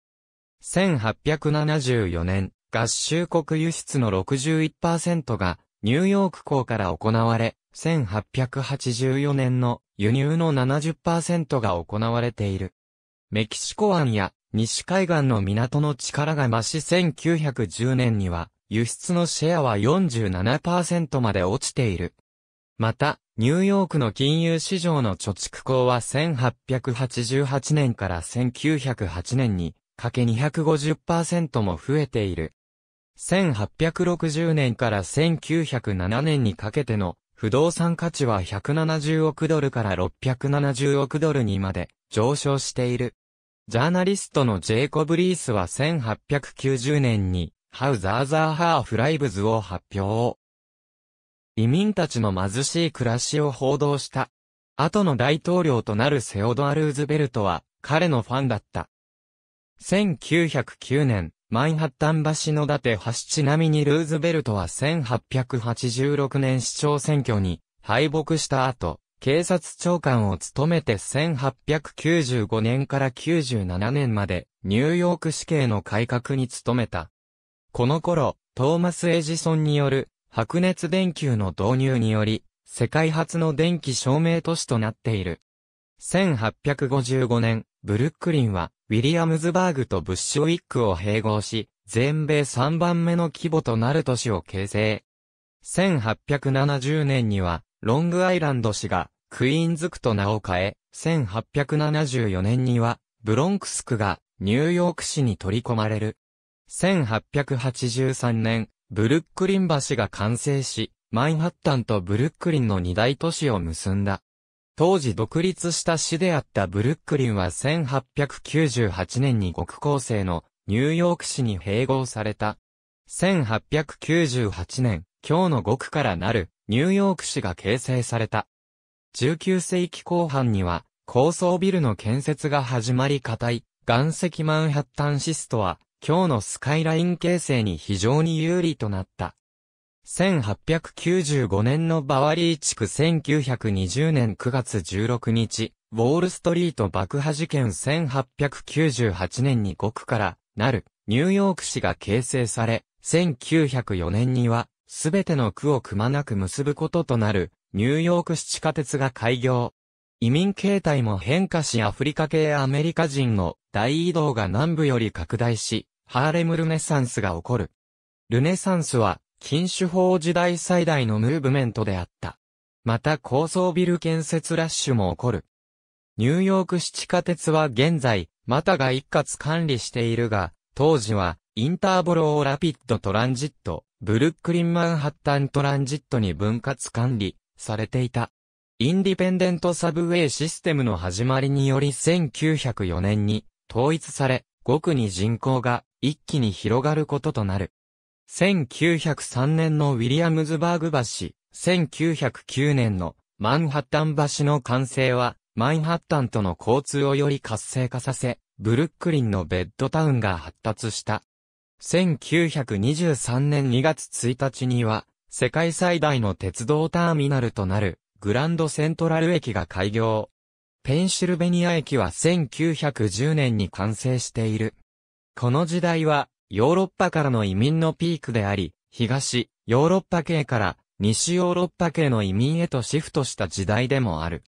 1874年、合衆国輸出の61%がニューヨーク港から行われ、1884年の輸入の70%が行われている。メキシコ湾や西海岸の港の力が増し1910年には輸出のシェアは47%まで落ちている。また、ニューヨークの金融市場の貯蓄口は1888年から1908年にかけ250%も増えている。1860年から1907年にかけての不動産価値は170億ドルから670億ドルにまで上昇している。ジャーナリストのジェイコブ・リースは1890年にハウザーザーハーフライブズを発表。移民たちの貧しい暮らしを報道した。後の大統領となるセオドア・ルーズベルトは彼のファンだった。1909年、マンハッタン橋の伊達橋ちなみにルーズベルトは1886年市長選挙に敗北した後、警察長官を務めて1895年から97年までニューヨーク市警の改革に努めた。この頃、トーマス・エジソンによる白熱電球の導入により、世界初の電気照明都市となっている。1855年、ブルックリンは、ウィリアムズバーグとブッシュウィックを併合し、全米3番目の規模となる都市を形成。1870年には、ロングアイランド市が、クイーンズ区と名を変え、1874年には、ブロンクス区が、ニューヨーク市に取り込まれる。1883年、ブルックリン橋が完成し、マンハッタンとブルックリンの二大都市を結んだ。当時独立した市であったブルックリンは1898年に極高生のニューヨーク市に併合された。1898年、今日の極からなるニューヨーク市が形成された。19世紀後半には高層ビルの建設が始まり固い岩石マンハッタンシストは今日のスカイライン形成に非常に有利となった。1895年のバワリー地区1920年9月16日、ウォールストリート爆破事件1898年に5区からなるニューヨーク市が形成され、1904年にはすべての区をくまなく結ぶこととなるニューヨーク市地下鉄が開業。移民形態も変化しアフリカ系アメリカ人の大移動が南部より拡大し、ハーレムルネサンスが起こる。ルネサンスは、禁酒法時代最大のムーブメントであった。また高層ビル建設ラッシュも起こる。ニューヨーク市地下鉄は現在、マタが一括管理しているが、当時は、インターボローラピッドトランジット、ブルックリンマンハッタントランジットに分割管理されていた。インディペンデントサブウェイシステムの始まりにより1904年に統一され、ごくに人口が一気に広がることとなる。1903年のウィリアムズバーグ橋、1909年のマンハッタン橋の完成は、マンハッタンとの交通をより活性化させ、ブルックリンのベッドタウンが発達した。1923年2月1日には、世界最大の鉄道ターミナルとなる、グランドセントラル駅が開業。ペンシルベニア駅は1910年に完成している。この時代は、ヨーロッパからの移民のピークであり、東、ヨーロッパ系から西ヨーロッパ系の移民へとシフトした時代でもある。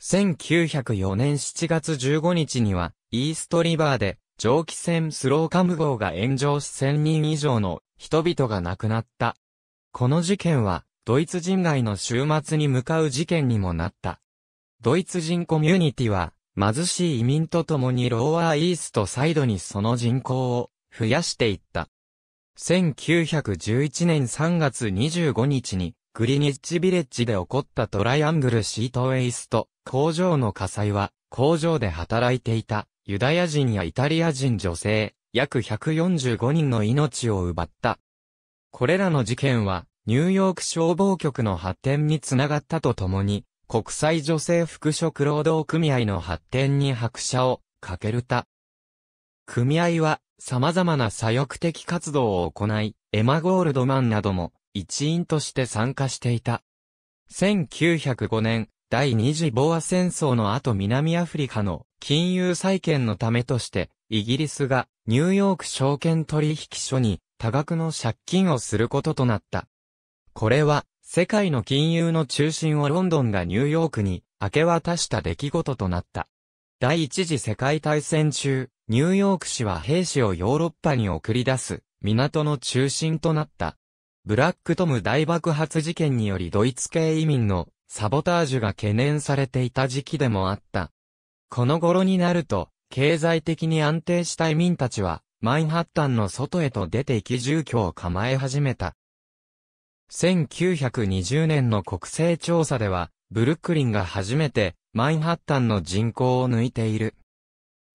1904年7月15日には、イーストリバーで、蒸気船スローカム号が炎上し1000人以上の人々が亡くなった。この事件は、ドイツ人街の終末に向かう事件にもなった。ドイツ人コミュニティは、貧しい移民と共にローアーイーストサイドにその人口を増やしていった。1911年3月25日にグリニッジビレッジで起こったトライアングルシートウェイスト工場の火災は工場で働いていたユダヤ人やイタリア人女性約145人の命を奪った。これらの事件はニューヨーク消防局の発展につながったとともに国際女性服飾労働組合の発展に拍車をかけるた。組合は様々な左翼的活動を行い、エマ・ゴールドマンなども一員として参加していた。1905年、第二次ボア戦争の後南アフリカの金融再建のためとして、イギリスがニューヨーク証券取引所に多額の借金をすることとなった。これは世界の金融の中心をロンドンがニューヨークに明け渡した出来事となった。第一次世界大戦中、ニューヨーク市は兵士をヨーロッパに送り出す港の中心となった。ブラックトム大爆発事件によりドイツ系移民のサボタージュが懸念されていた時期でもあった。この頃になると、経済的に安定した移民たちは、マンハッタンの外へと出て行き住居を構え始めた。1920年の国勢調査では、ブルックリンが初めてマンハッタンの人口を抜いている。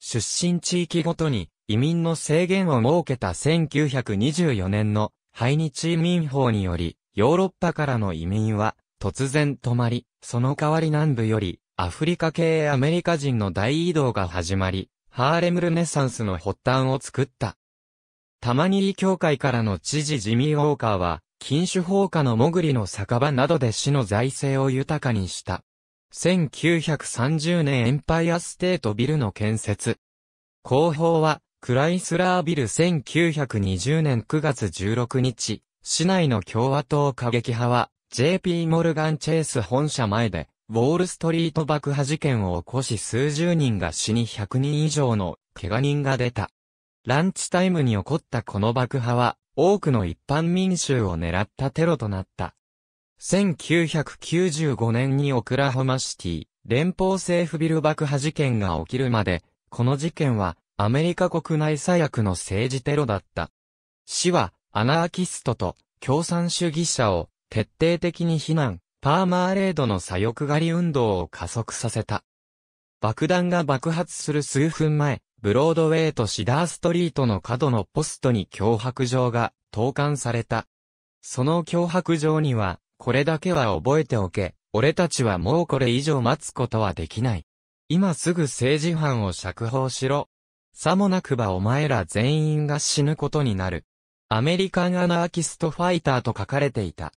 出身地域ごとに移民の制限を設けた1924年の排日移民法により、ヨーロッパからの移民は突然止まり、その代わり南部よりアフリカ系アメリカ人の大移動が始まり、ハーレムルネサンスの発端を作った。たまに理会からの知事ジミー・ウォーカーは、禁酒放火の潜りの酒場などで市の財政を豊かにした。1930年エンパイアステートビルの建設。後方は、クライスラービル1920年9月16日、市内の共和党過激派は、JP モルガンチェイス本社前で、ウォールストリート爆破事件を起こし数十人が死に100人以上の怪我人が出た。ランチタイムに起こったこの爆破は、多くの一般民衆を狙ったテロとなった。1995年にオクラホマシティ連邦政府ビル爆破事件が起きるまで、この事件はアメリカ国内最悪の政治テロだった。市はアナーキストと共産主義者を徹底的に非難、パーマーレードの左翼狩り運動を加速させた。爆弾が爆発する数分前、ブロードウェイとシダーストリートの角のポストに脅迫状が投函された。その脅迫状には、これだけは覚えておけ、俺たちはもうこれ以上待つことはできない。今すぐ政治犯を釈放しろ。さもなくばお前ら全員が死ぬことになる。アメリカンアナーキストファイターと書かれていた。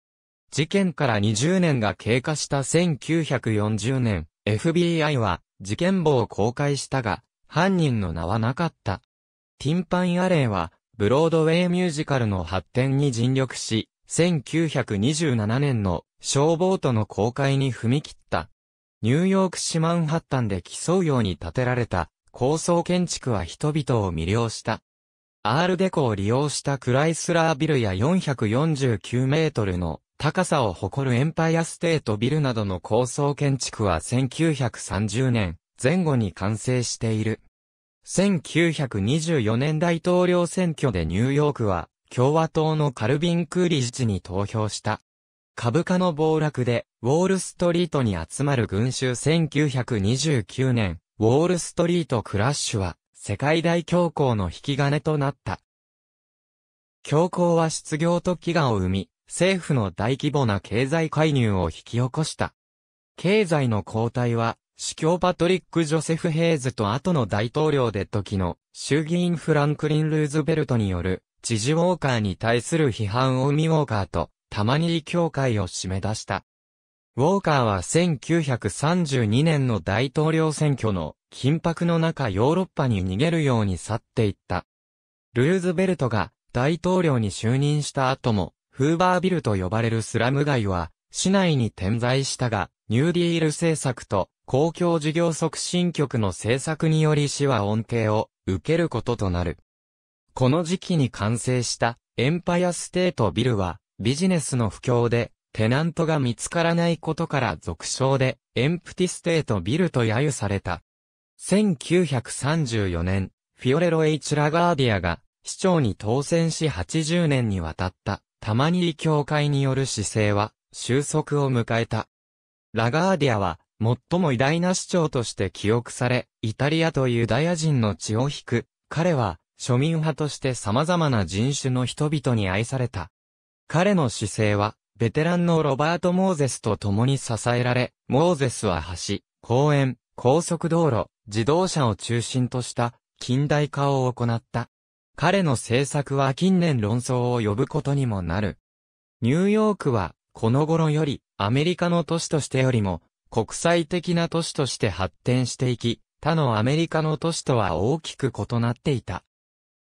事件から20年が経過した1940年、FBI は事件簿を公開したが、犯人の名はなかった。ティンパン・アレイは、ブロードウェイミュージカルの発展に尽力し、1927年の消防との公開に踏み切った。ニューヨーク市マンハッタンで競うように建てられた高層建築は人々を魅了した。アールデコを利用したクライスラービルや449メートルの高さを誇るエンパイアステートビルなどの高層建築は1930年前後に完成している。1924年大統領選挙でニューヨークは共和党のカルビン・クーリジチに投票した。株価の暴落で、ウォールストリートに集まる群衆1929年、ウォールストリートクラッシュは、世界大恐慌の引き金となった。恐慌は失業と飢餓を生み、政府の大規模な経済介入を引き起こした。経済の後退は、司教パトリック・ジョセフ・ヘイズと後の大統領で時の衆議院フランクリン・ルーズベルトによる知事ウォーカーに対する批判をみ、ウォーカーと玉マり協会を締め出した。ウォーカーは1932年の大統領選挙の緊迫の中ヨーロッパに逃げるように去っていった。ルーズベルトが大統領に就任した後も、フーバービルと呼ばれるスラム街は市内に点在したが、ニューディール政策と公共事業促進局の政策により市は恩恵を受けることとなる。この時期に完成したエンパイアステートビルはビジネスの不況でテナントが見つからないことから俗称でエンプティステートビルと揶揄された。1934年、フィオレロ・ H・ ラガーディアが市長に当選し80年にわたったタマニリ教会による姿勢は収束を迎えた。ラガーディアは最も偉大な市長として記憶され、イタリアとユダヤ人の血を引く、彼は、庶民派として様々な人種の人々に愛された。彼の姿勢は、ベテランのロバート・モーゼスと共に支えられ、モーゼスは橋、公園、高速道路、自動車を中心とした近代化を行った。彼の政策は近年論争を呼ぶことにもなる。ニューヨークは、この頃より、アメリカの都市としてよりも、国際的な都市として発展していき、他のアメリカの都市とは大きく異なっていた。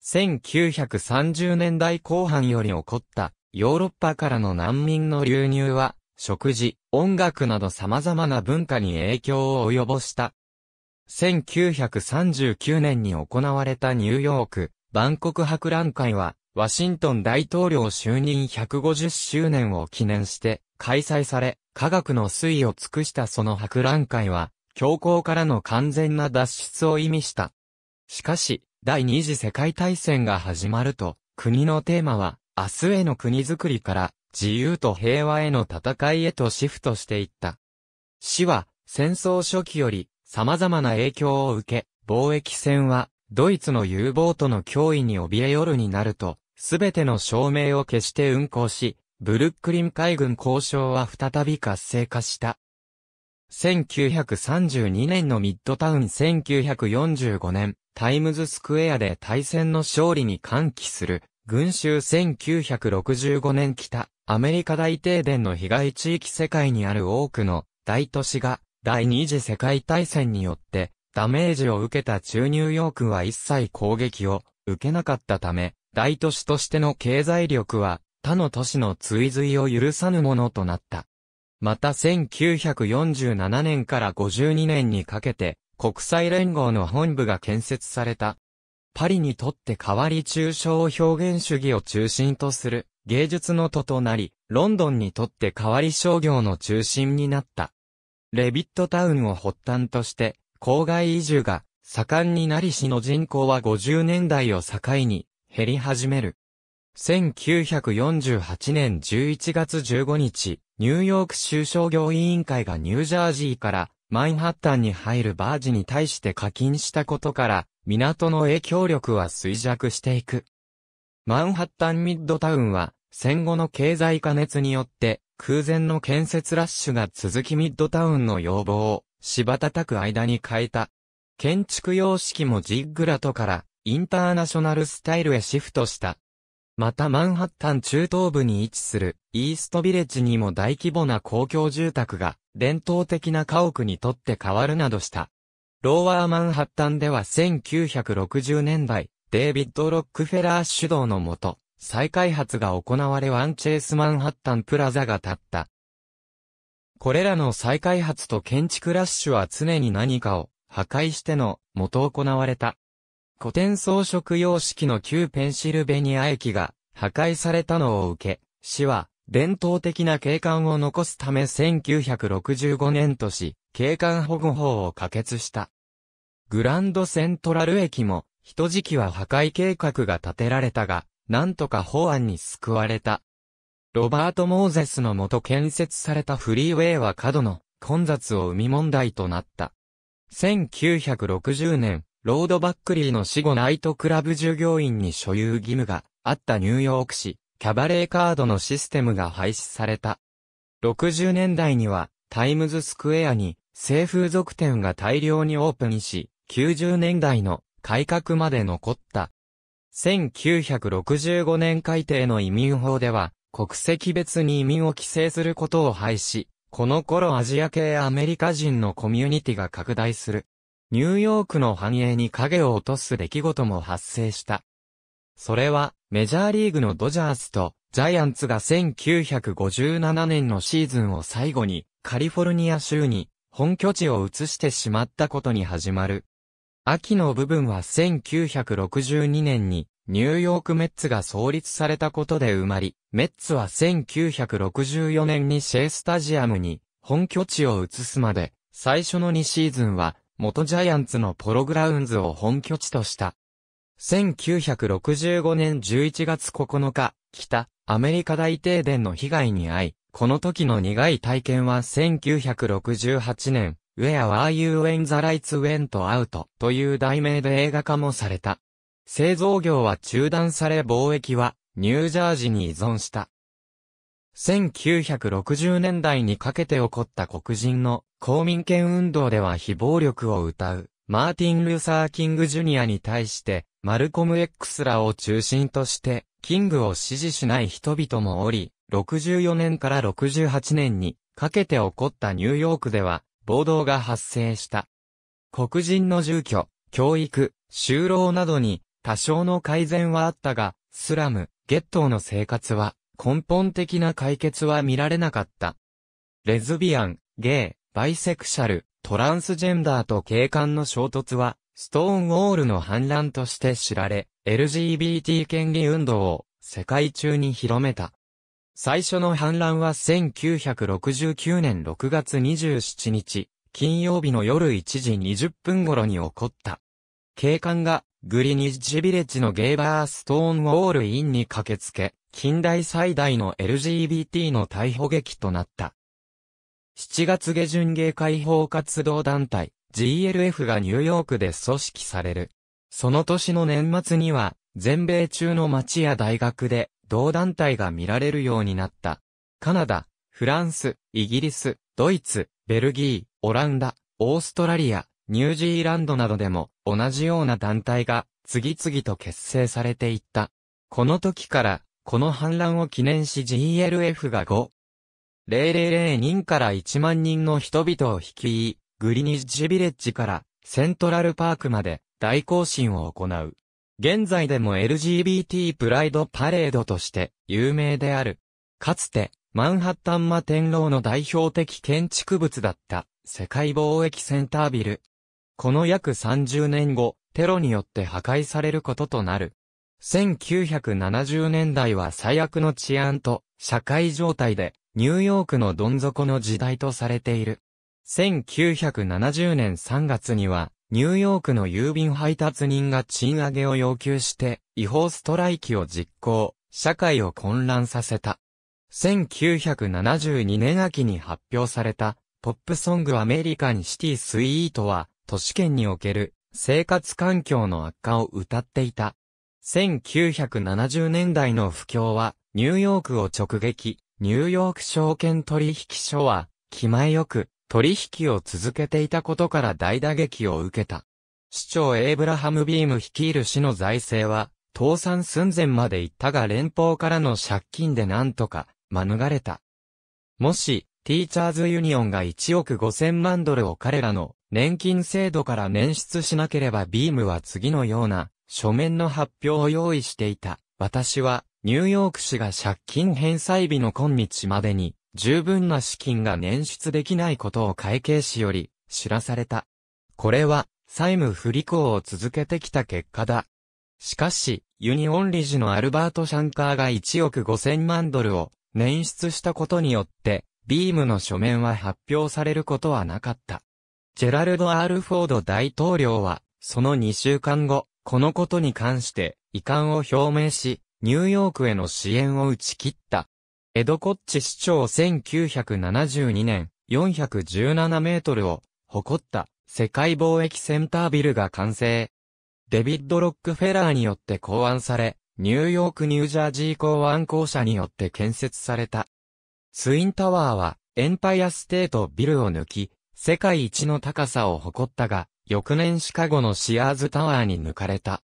1930年代後半より起こったヨーロッパからの難民の流入は、食事、音楽など様々な文化に影響を及ぼした。1939年に行われたニューヨーク、万国博覧会は、ワシントン大統領就任150周年を記念して開催され、科学の推移を尽くしたその博覧会は、強行からの完全な脱出を意味した。しかし、第二次世界大戦が始まると、国のテーマは、明日への国づくりから、自由と平和への戦いへとシフトしていった。死は、戦争初期より、様々な影響を受け、貿易船は、ドイツの U ボートの脅威に怯え夜になると、すべての照明を消して運行し、ブルックリン海軍交渉は再び活性化した。1932年のミッドタウン1945年、タイムズスクエアで対戦の勝利に歓喜する、群衆1965年北、アメリカ大停電の被害地域世界にある多くの大都市が、第二次世界大戦によって、ダメージを受けた中ニューヨークは一切攻撃を受けなかったため、大都市としての経済力は、他の都市の追随を許さぬものとなった。また1947年から52年にかけて、国際連合の本部が建設された。パリにとって代わり抽象表現主義を中心とする芸術の都となり、ロンドンにとって代わり商業の中心になった。レビットタウンを発端として、郊外移住が盛んになり市の人口は50年代を境に減り始める。1948年11月15日、ニューヨーク州商業委員会がニュージャージーからマンハッタンに入るバージに対して課金したことから、港の影響力は衰弱していく。マンハッタンミッドタウンは、戦後の経済加熱によって、空前の建設ラッシュが続きミッドタウンの要望を、た叩く間に変えた。建築様式もジッグラトからインターナショナルスタイルへシフトした。またマンハッタン中東部に位置するイーストビレッジにも大規模な公共住宅が伝統的な家屋にとって変わるなどした。ローワーマンハッタンでは1960年代、デイビッド・ロックフェラー主導のもと、再開発が行われワンチェイスマンハッタンプラザが建った。これらの再開発と建築ラッシュは常に何かを破壊しての元行われた。古典装飾様式の旧ペンシルベニア駅が破壊されたのを受け、市は伝統的な景観を残すため1965年とし、景観保護法を可決した。グランドセントラル駅も、一時期は破壊計画が立てられたが、なんとか法案に救われた。ロバート・モーゼスのもと建設されたフリーウェイは過度の混雑を生み問題となった。1960年、ロードバックリーの死後ナイトクラブ従業員に所有義務があったニューヨーク市、キャバレーカードのシステムが廃止された。60年代にはタイムズスクエアに政風俗店が大量にオープンし、90年代の改革まで残った。1965年改定の移民法では、国籍別に移民を規制することを廃止、この頃アジア系アメリカ人のコミュニティが拡大する。ニューヨークの繁栄に影を落とす出来事も発生した。それは、メジャーリーグのドジャースと、ジャイアンツが1957年のシーズンを最後に、カリフォルニア州に、本拠地を移してしまったことに始まる。秋の部分は1962年に、ニューヨークメッツが創立されたことで埋まり、メッツは1964年にシェイスタジアムに、本拠地を移すまで、最初の2シーズンは、元ジャイアンツのポログラウンズを本拠地とした。1965年11月9日、北、アメリカ大停電の被害に遭い、この時の苦い体験は1968年、Where are you when the lights went out という題名で映画化もされた。製造業は中断され貿易はニュージャージに依存した。1960年代にかけて起こった黒人の公民権運動では非暴力を歌う、マーティン・ルーサー・キング・ジュニアに対して、マルコム X らを中心として、キングを支持しない人々もおり、64年から68年にかけて起こったニューヨークでは、暴動が発生した。黒人の住居、教育、就労などに多少の改善はあったが、スラム、ゲットーの生活は根本的な解決は見られなかった。レズビアン、ゲイ、バイセクシャル、トランスジェンダーと警官の衝突は、ストーンウォールの反乱として知られ、LGBT 権利運動を世界中に広めた。最初の反乱は1969年6月27日、金曜日の夜1時20分頃に起こった。警官がグリニッジビレッジのゲイバーストーンウォールインに駆けつけ、近代最大の LGBT の逮捕劇となった。7月下旬芸解放活動団体 GLF がニューヨークで組織される。その年の年末には、全米中の町や大学で、同団体が見られるようになった。カナダ、フランス、イギリス、ドイツ、ベルギー、オランダ、オーストラリア、ニュージーランドなどでも同じような団体が次々と結成されていった。この時から、この反乱を記念し GLF が5、000人から1万人の人々を率い、グリニッジビレッジからセントラルパークまで大行進を行う。現在でも LGBT プライドパレードとして有名である。かつて、マンハッタン摩天楼の代表的建築物だった世界貿易センタービル。この約30年後、テロによって破壊されることとなる。1970年代は最悪の治安と社会状態でニューヨークのどん底の時代とされている。1970年3月には、ニューヨークの郵便配達人が賃上げを要求して、違法ストライキを実行、社会を混乱させた。1972年秋に発表された、ポップソングアメリカンシティスイートは、都市圏における生活環境の悪化を歌っていた。1970年代の不況は、ニューヨークを直撃。ニューヨーク証券取引所は、気前よく取引を続けていたことから大打撃を受けた。市長エイブラハム・ビーム率いる市の財政は、倒産寸前まで行ったが連邦からの借金でなんとか免れた。もし、ティーチャーズユニオンが1億5000万ドルを彼らの年金制度から捻出しなければビームは次のような書面の発表を用意していた。私はニューヨーク市が借金返済日の今日までに、十分な資金が捻出できないことを会計士より知らされた。これは、債務不履行を続けてきた結果だ。しかし、ユニオン理事のアルバート・シャンカーが1億5000万ドルを捻出したことによって、ビームの書面は発表されることはなかった。ジェラルド・アール・フォード大統領は、その2週間後、このことに関して遺憾を表明し、ニューヨークへの支援を打ち切った。エドコッチ市長1972年417メートルを誇った世界貿易センタービルが完成。デビッド・ロックフェラーによって考案され、ニューヨーク・ニュージャージー港湾公社によって建設された。ツインタワーはエンパイアステートビルを抜き、世界一の高さを誇ったが、翌年シカゴのシアーズタワーに抜かれた。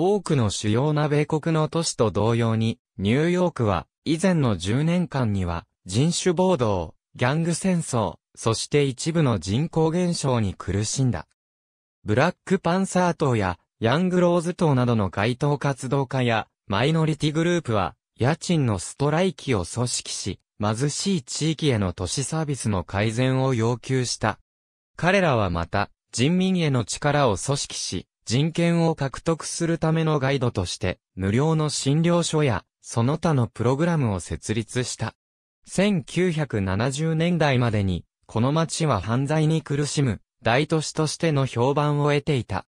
多くの主要な米国の都市と同様に、ニューヨークは、以前の10年間には、人種暴動、ギャング戦争、そして一部の人口減少に苦しんだ。ブラックパンサー党や、ヤングローズ党などの街頭活動家や、マイノリティグループは、家賃のストライキを組織し、貧しい地域への都市サービスの改善を要求した。彼らはまた、人民への力を組織し、人権を獲得するためのガイドとして、無料の診療所や、その他のプログラムを設立した。1970年代までに、この町は犯罪に苦しむ、大都市としての評判を得ていた。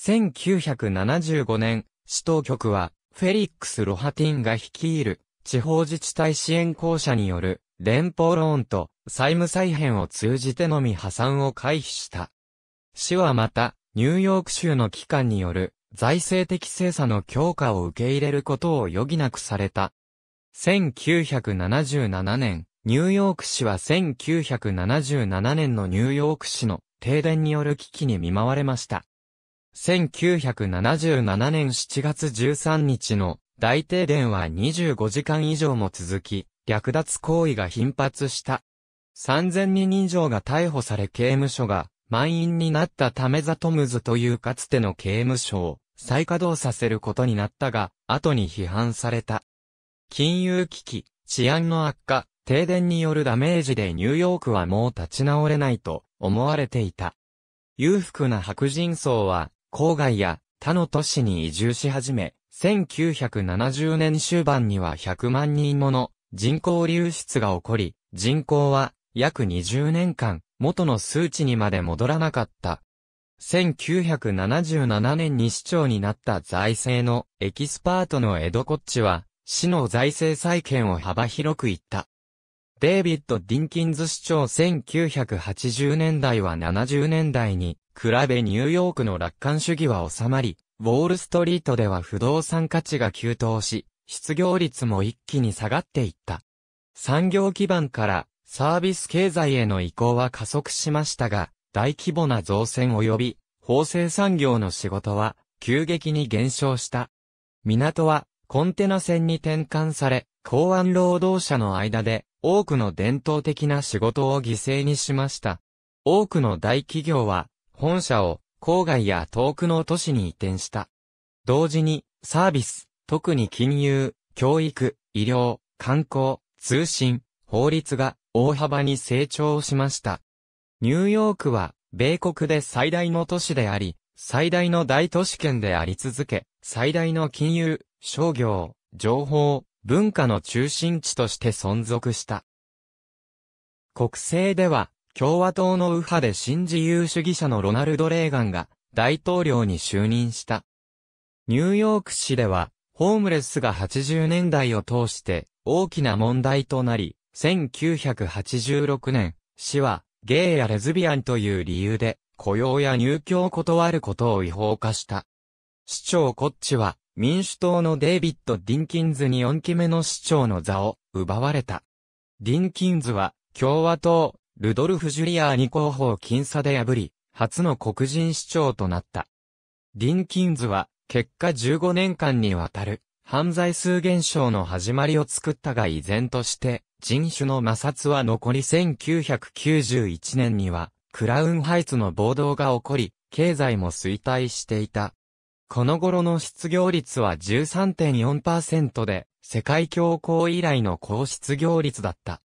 1975年、市当局は、フェリックス・ロハティンが率いる、地方自治体支援公社による、連邦ローンと債務再編を通じてのみ破産を回避した。市はまた、ニューヨーク州の機関による財政的精査の強化を受け入れることを余儀なくされた。1977年、ニューヨーク市は1977年のニューヨーク市の停電による危機に見舞われました。1977年7月13日の大停電は25時間以上も続き、略奪行為が頻発した。3000人以上が逮捕され刑務所が満員になったためザトムズというかつての刑務所を再稼働させることになったが、後に批判された。金融危機、治安の悪化、停電によるダメージでニューヨークはもう立ち直れないと思われていた。裕福な白人層は郊外や他の都市に移住し始め、1970年終盤には100万人もの人口流出が起こり、人口は約20年間、元の数値にまで戻らなかった。1977年に市長になった財政のエキスパートのエドコッチは、市の財政再建を幅広く言った。デイビッド・ディンキンズ市長1980年代は70年代に比べニューヨークの楽観主義は収まり、ウォールストリートでは不動産価値が急騰し、失業率も一気に下がっていった。産業基盤からサービス経済への移行は加速しましたが、大規模な造船及び、縫製産業の仕事は、急激に減少した。港は、コンテナ船に転換され、港湾労働者の間で、多くの伝統的な仕事を犠牲にしました。多くの大企業は、本社を、郊外や遠くの都市に移転した。同時に、サービス、特に金融、教育、医療、観光、通信、法律が大幅に成長しました。ニューヨークは、米国で最大の都市であり、最大の大都市圏であり続け、最大の金融、商業、情報、文化の中心地として存続した。国政では、共和党の右派で新自由主義者のロナルド・レーガンが大統領に就任した。ニューヨーク市では、ホームレスが80年代を通して大きな問題となり、1986年、市は、ゲイやレズビアンという理由で、雇用や入居を断ることを違法化した。市長コッチは、民主党のデイビッド・ディンキンズに4期目の市長の座を奪われた。ディンキンズは、共和党、ルドルフ・ジュリアーに候補を僅差で破り、初の黒人市長となった。ディンキンズは、結果15年間にわたる、犯罪数現象の始まりを作ったが依然として、人種の摩擦は残り1991年には、クラウンハイツの暴動が起こり、経済も衰退していた。この頃の失業率は13.4%で、世界恐慌以来の高失業率だった。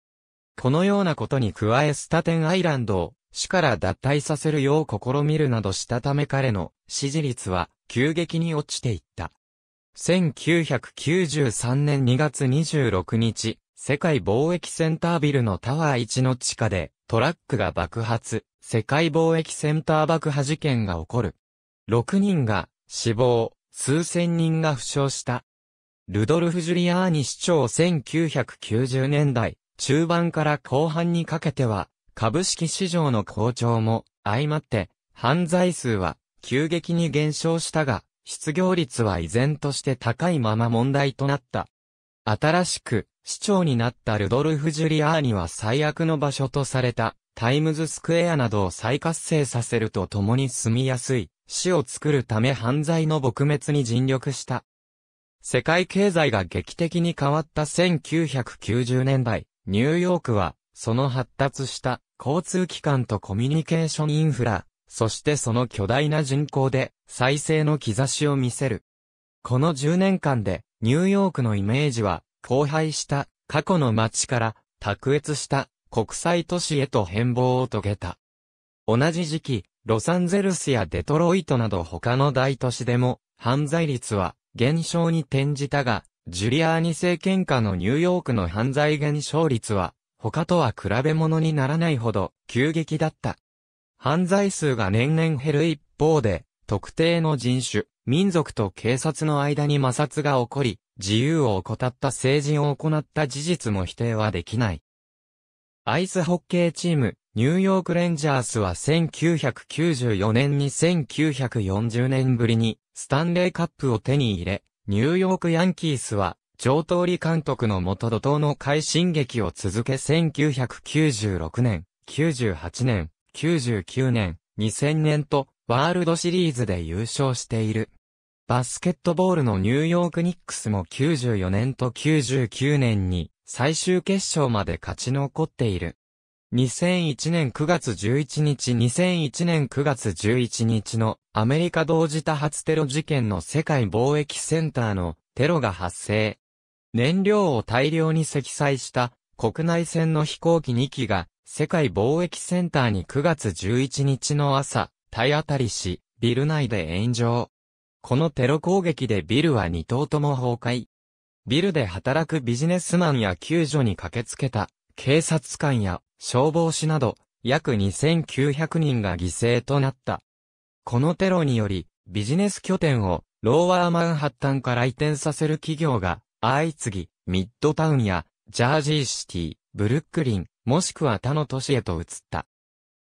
このようなことに加えスタテンアイランドを主から脱退させるよう試みるなどしたため彼の支持率は急激に落ちていった。1993年2月26日、世界貿易センタービルのタワー1の地下で、トラックが爆発、世界貿易センター爆破事件が起こる。6人が死亡、数千人が負傷した。ルドルフ・ジュリアーニ市長1990年代、中盤から後半にかけては、株式市場の好調も相まって、犯罪数は急激に減少したが、失業率は依然として高いまま問題となった。新しく、市長になったルドルフ・ジュリアーニは最悪の場所とされた、タイムズスクエアなどを再活性させるとともに住みやすい、市を作るため犯罪の撲滅に尽力した。世界経済が劇的に変わった1990年代、ニューヨークは、その発達した交通機関とコミュニケーションインフラ、そしてその巨大な人口で再生の兆しを見せる。この10年間でニューヨークのイメージは荒廃した過去の街から卓越した国際都市へと変貌を遂げた。同じ時期、ロサンゼルスやデトロイトなど他の大都市でも犯罪率は減少に転じたが、ジュリアーニ政権下のニューヨークの犯罪減少率は他とは比べ物にならないほど急激だった。犯罪数が年々減る一方で、特定の人種、民族と警察の間に摩擦が起こり、自由を怠った成人を行った事実も否定はできない。アイスホッケーチーム、ニューヨークレンジャースは1994年に1940年ぶりにスタンレーカップを手に入れ、ニューヨークヤンキースは、上通り監督の元怒涛の快進撃を続け1996年、98年、1999年、2000年と、ワールドシリーズで優勝している。バスケットボールのニューヨークニックスも94年と99年に最終決勝まで勝ち残っている。2001年9月11日2001年9月11日のアメリカ同時多発テロ事件の世界貿易センターのテロが発生。燃料を大量に積載した国内線の飛行機2機が世界貿易センターに9月11日の朝、体当たりし、ビル内で炎上。このテロ攻撃でビルは2棟とも崩壊。ビルで働くビジネスマンや救助に駆けつけた警察官や消防士など約2900人が犠牲となった。このテロによりビジネス拠点をローワーマンハッタンから移転させる企業が相次ぎミッドタウンやジャージーシティ、ブルックリン、もしくは他の都市へと移った。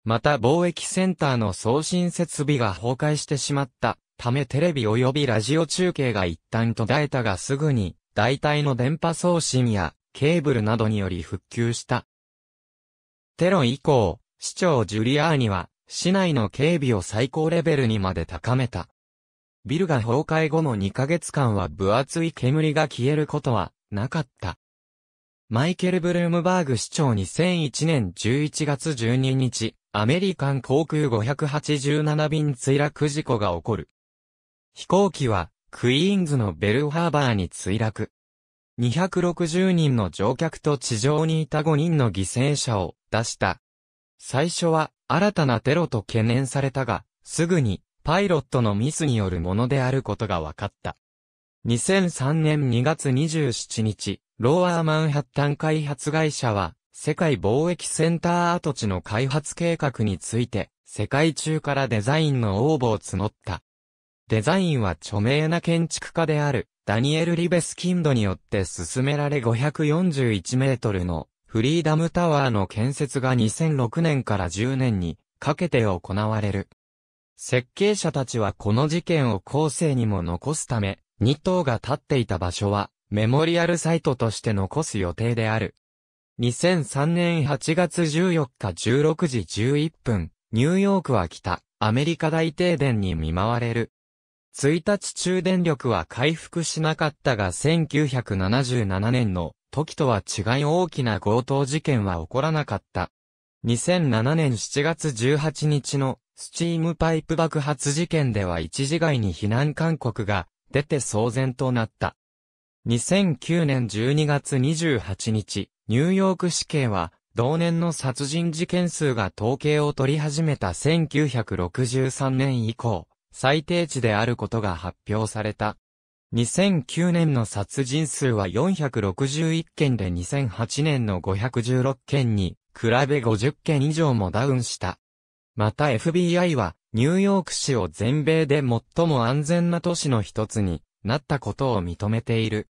また貿易センターの送信設備が崩壊してしまったためテレビ及びラジオ中継が一旦途絶えたがすぐに大体の電波送信やケーブルなどにより復旧した。テロ以降、市長ジュリアーニは市内の警備を最高レベルにまで高めた。ビルが崩壊後の2ヶ月間は分厚い煙が消えることはなかった。マイケル・ブルームバーグ市長2001年11月12日、アメリカン航空587便墜落事故が起こる。飛行機は、クイーンズのベルハーバーに墜落。260人の乗客と地上にいた5人の犠牲者を出した。最初は新たなテロと懸念されたが、すぐにパイロットのミスによるものであることが分かった。2003年2月27日、ローアーマンハッタン開発会社は、世界貿易センター跡地の開発計画について、世界中からデザインの応募を募った。デザインは著名な建築家である、ダニエル・リベス・キンドによって進められ541メートルのフリーダムタワーの建設が2006年から10年にかけて行われる。設計者たちはこの事件を後世にも残すため、2棟が建っていた場所はメモリアルサイトとして残す予定である。2003年8月14日16時11分、ニューヨークは北、アメリカ大停電に見舞われる。1日中電力は回復しなかったが1977年の時とは違い大きな強盗事件は起こらなかった。2007年7月18日のスチームパイプ爆発事件では一時外に避難勧告が出て騒然となった。2009年12月28日、ニューヨーク市警は、同年の殺人事件数が統計を取り始めた1963年以降、最低値であることが発表された。2009年の殺人数は461件で2008年の516件に比べ50件以上もダウンした。また FBI はニューヨーク市を全米で最も安全な都市の一つになったことを認めている。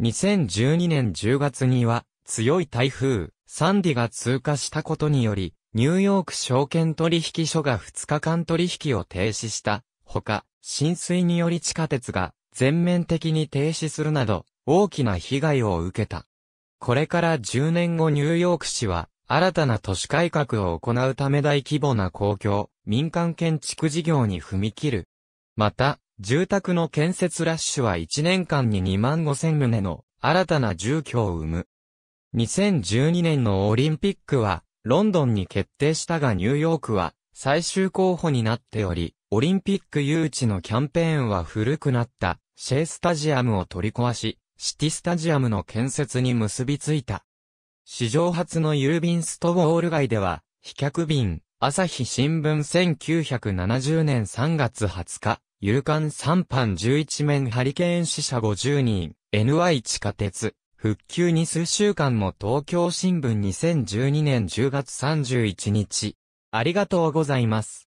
2012年10月には、強い台風、サンディが通過したことにより、ニューヨーク証券取引所が2日間取引を停止した、ほか、浸水により地下鉄が全面的に停止するなど、大きな被害を受けた。これから10年後ニューヨーク市は、新たな都市改革を行うため大規模な公共、民間建築事業に踏み切る。また、住宅の建設ラッシュは1年間に2万5千棟の新たな住居を生む。2012年のオリンピックは、ロンドンに決定したがニューヨークは最終候補になっており、オリンピック誘致のキャンペーンは古くなったシェイスタジアムを取り壊し、シティスタジアムの建設に結びついた。史上初の郵便ストウォール街では、飛脚便、朝日新聞1970年3月20日、ゆ刊三3班11面ハリケーン死者50人、NY 地下鉄、復旧に数週間も東京新聞2012年10月31日。ありがとうございます。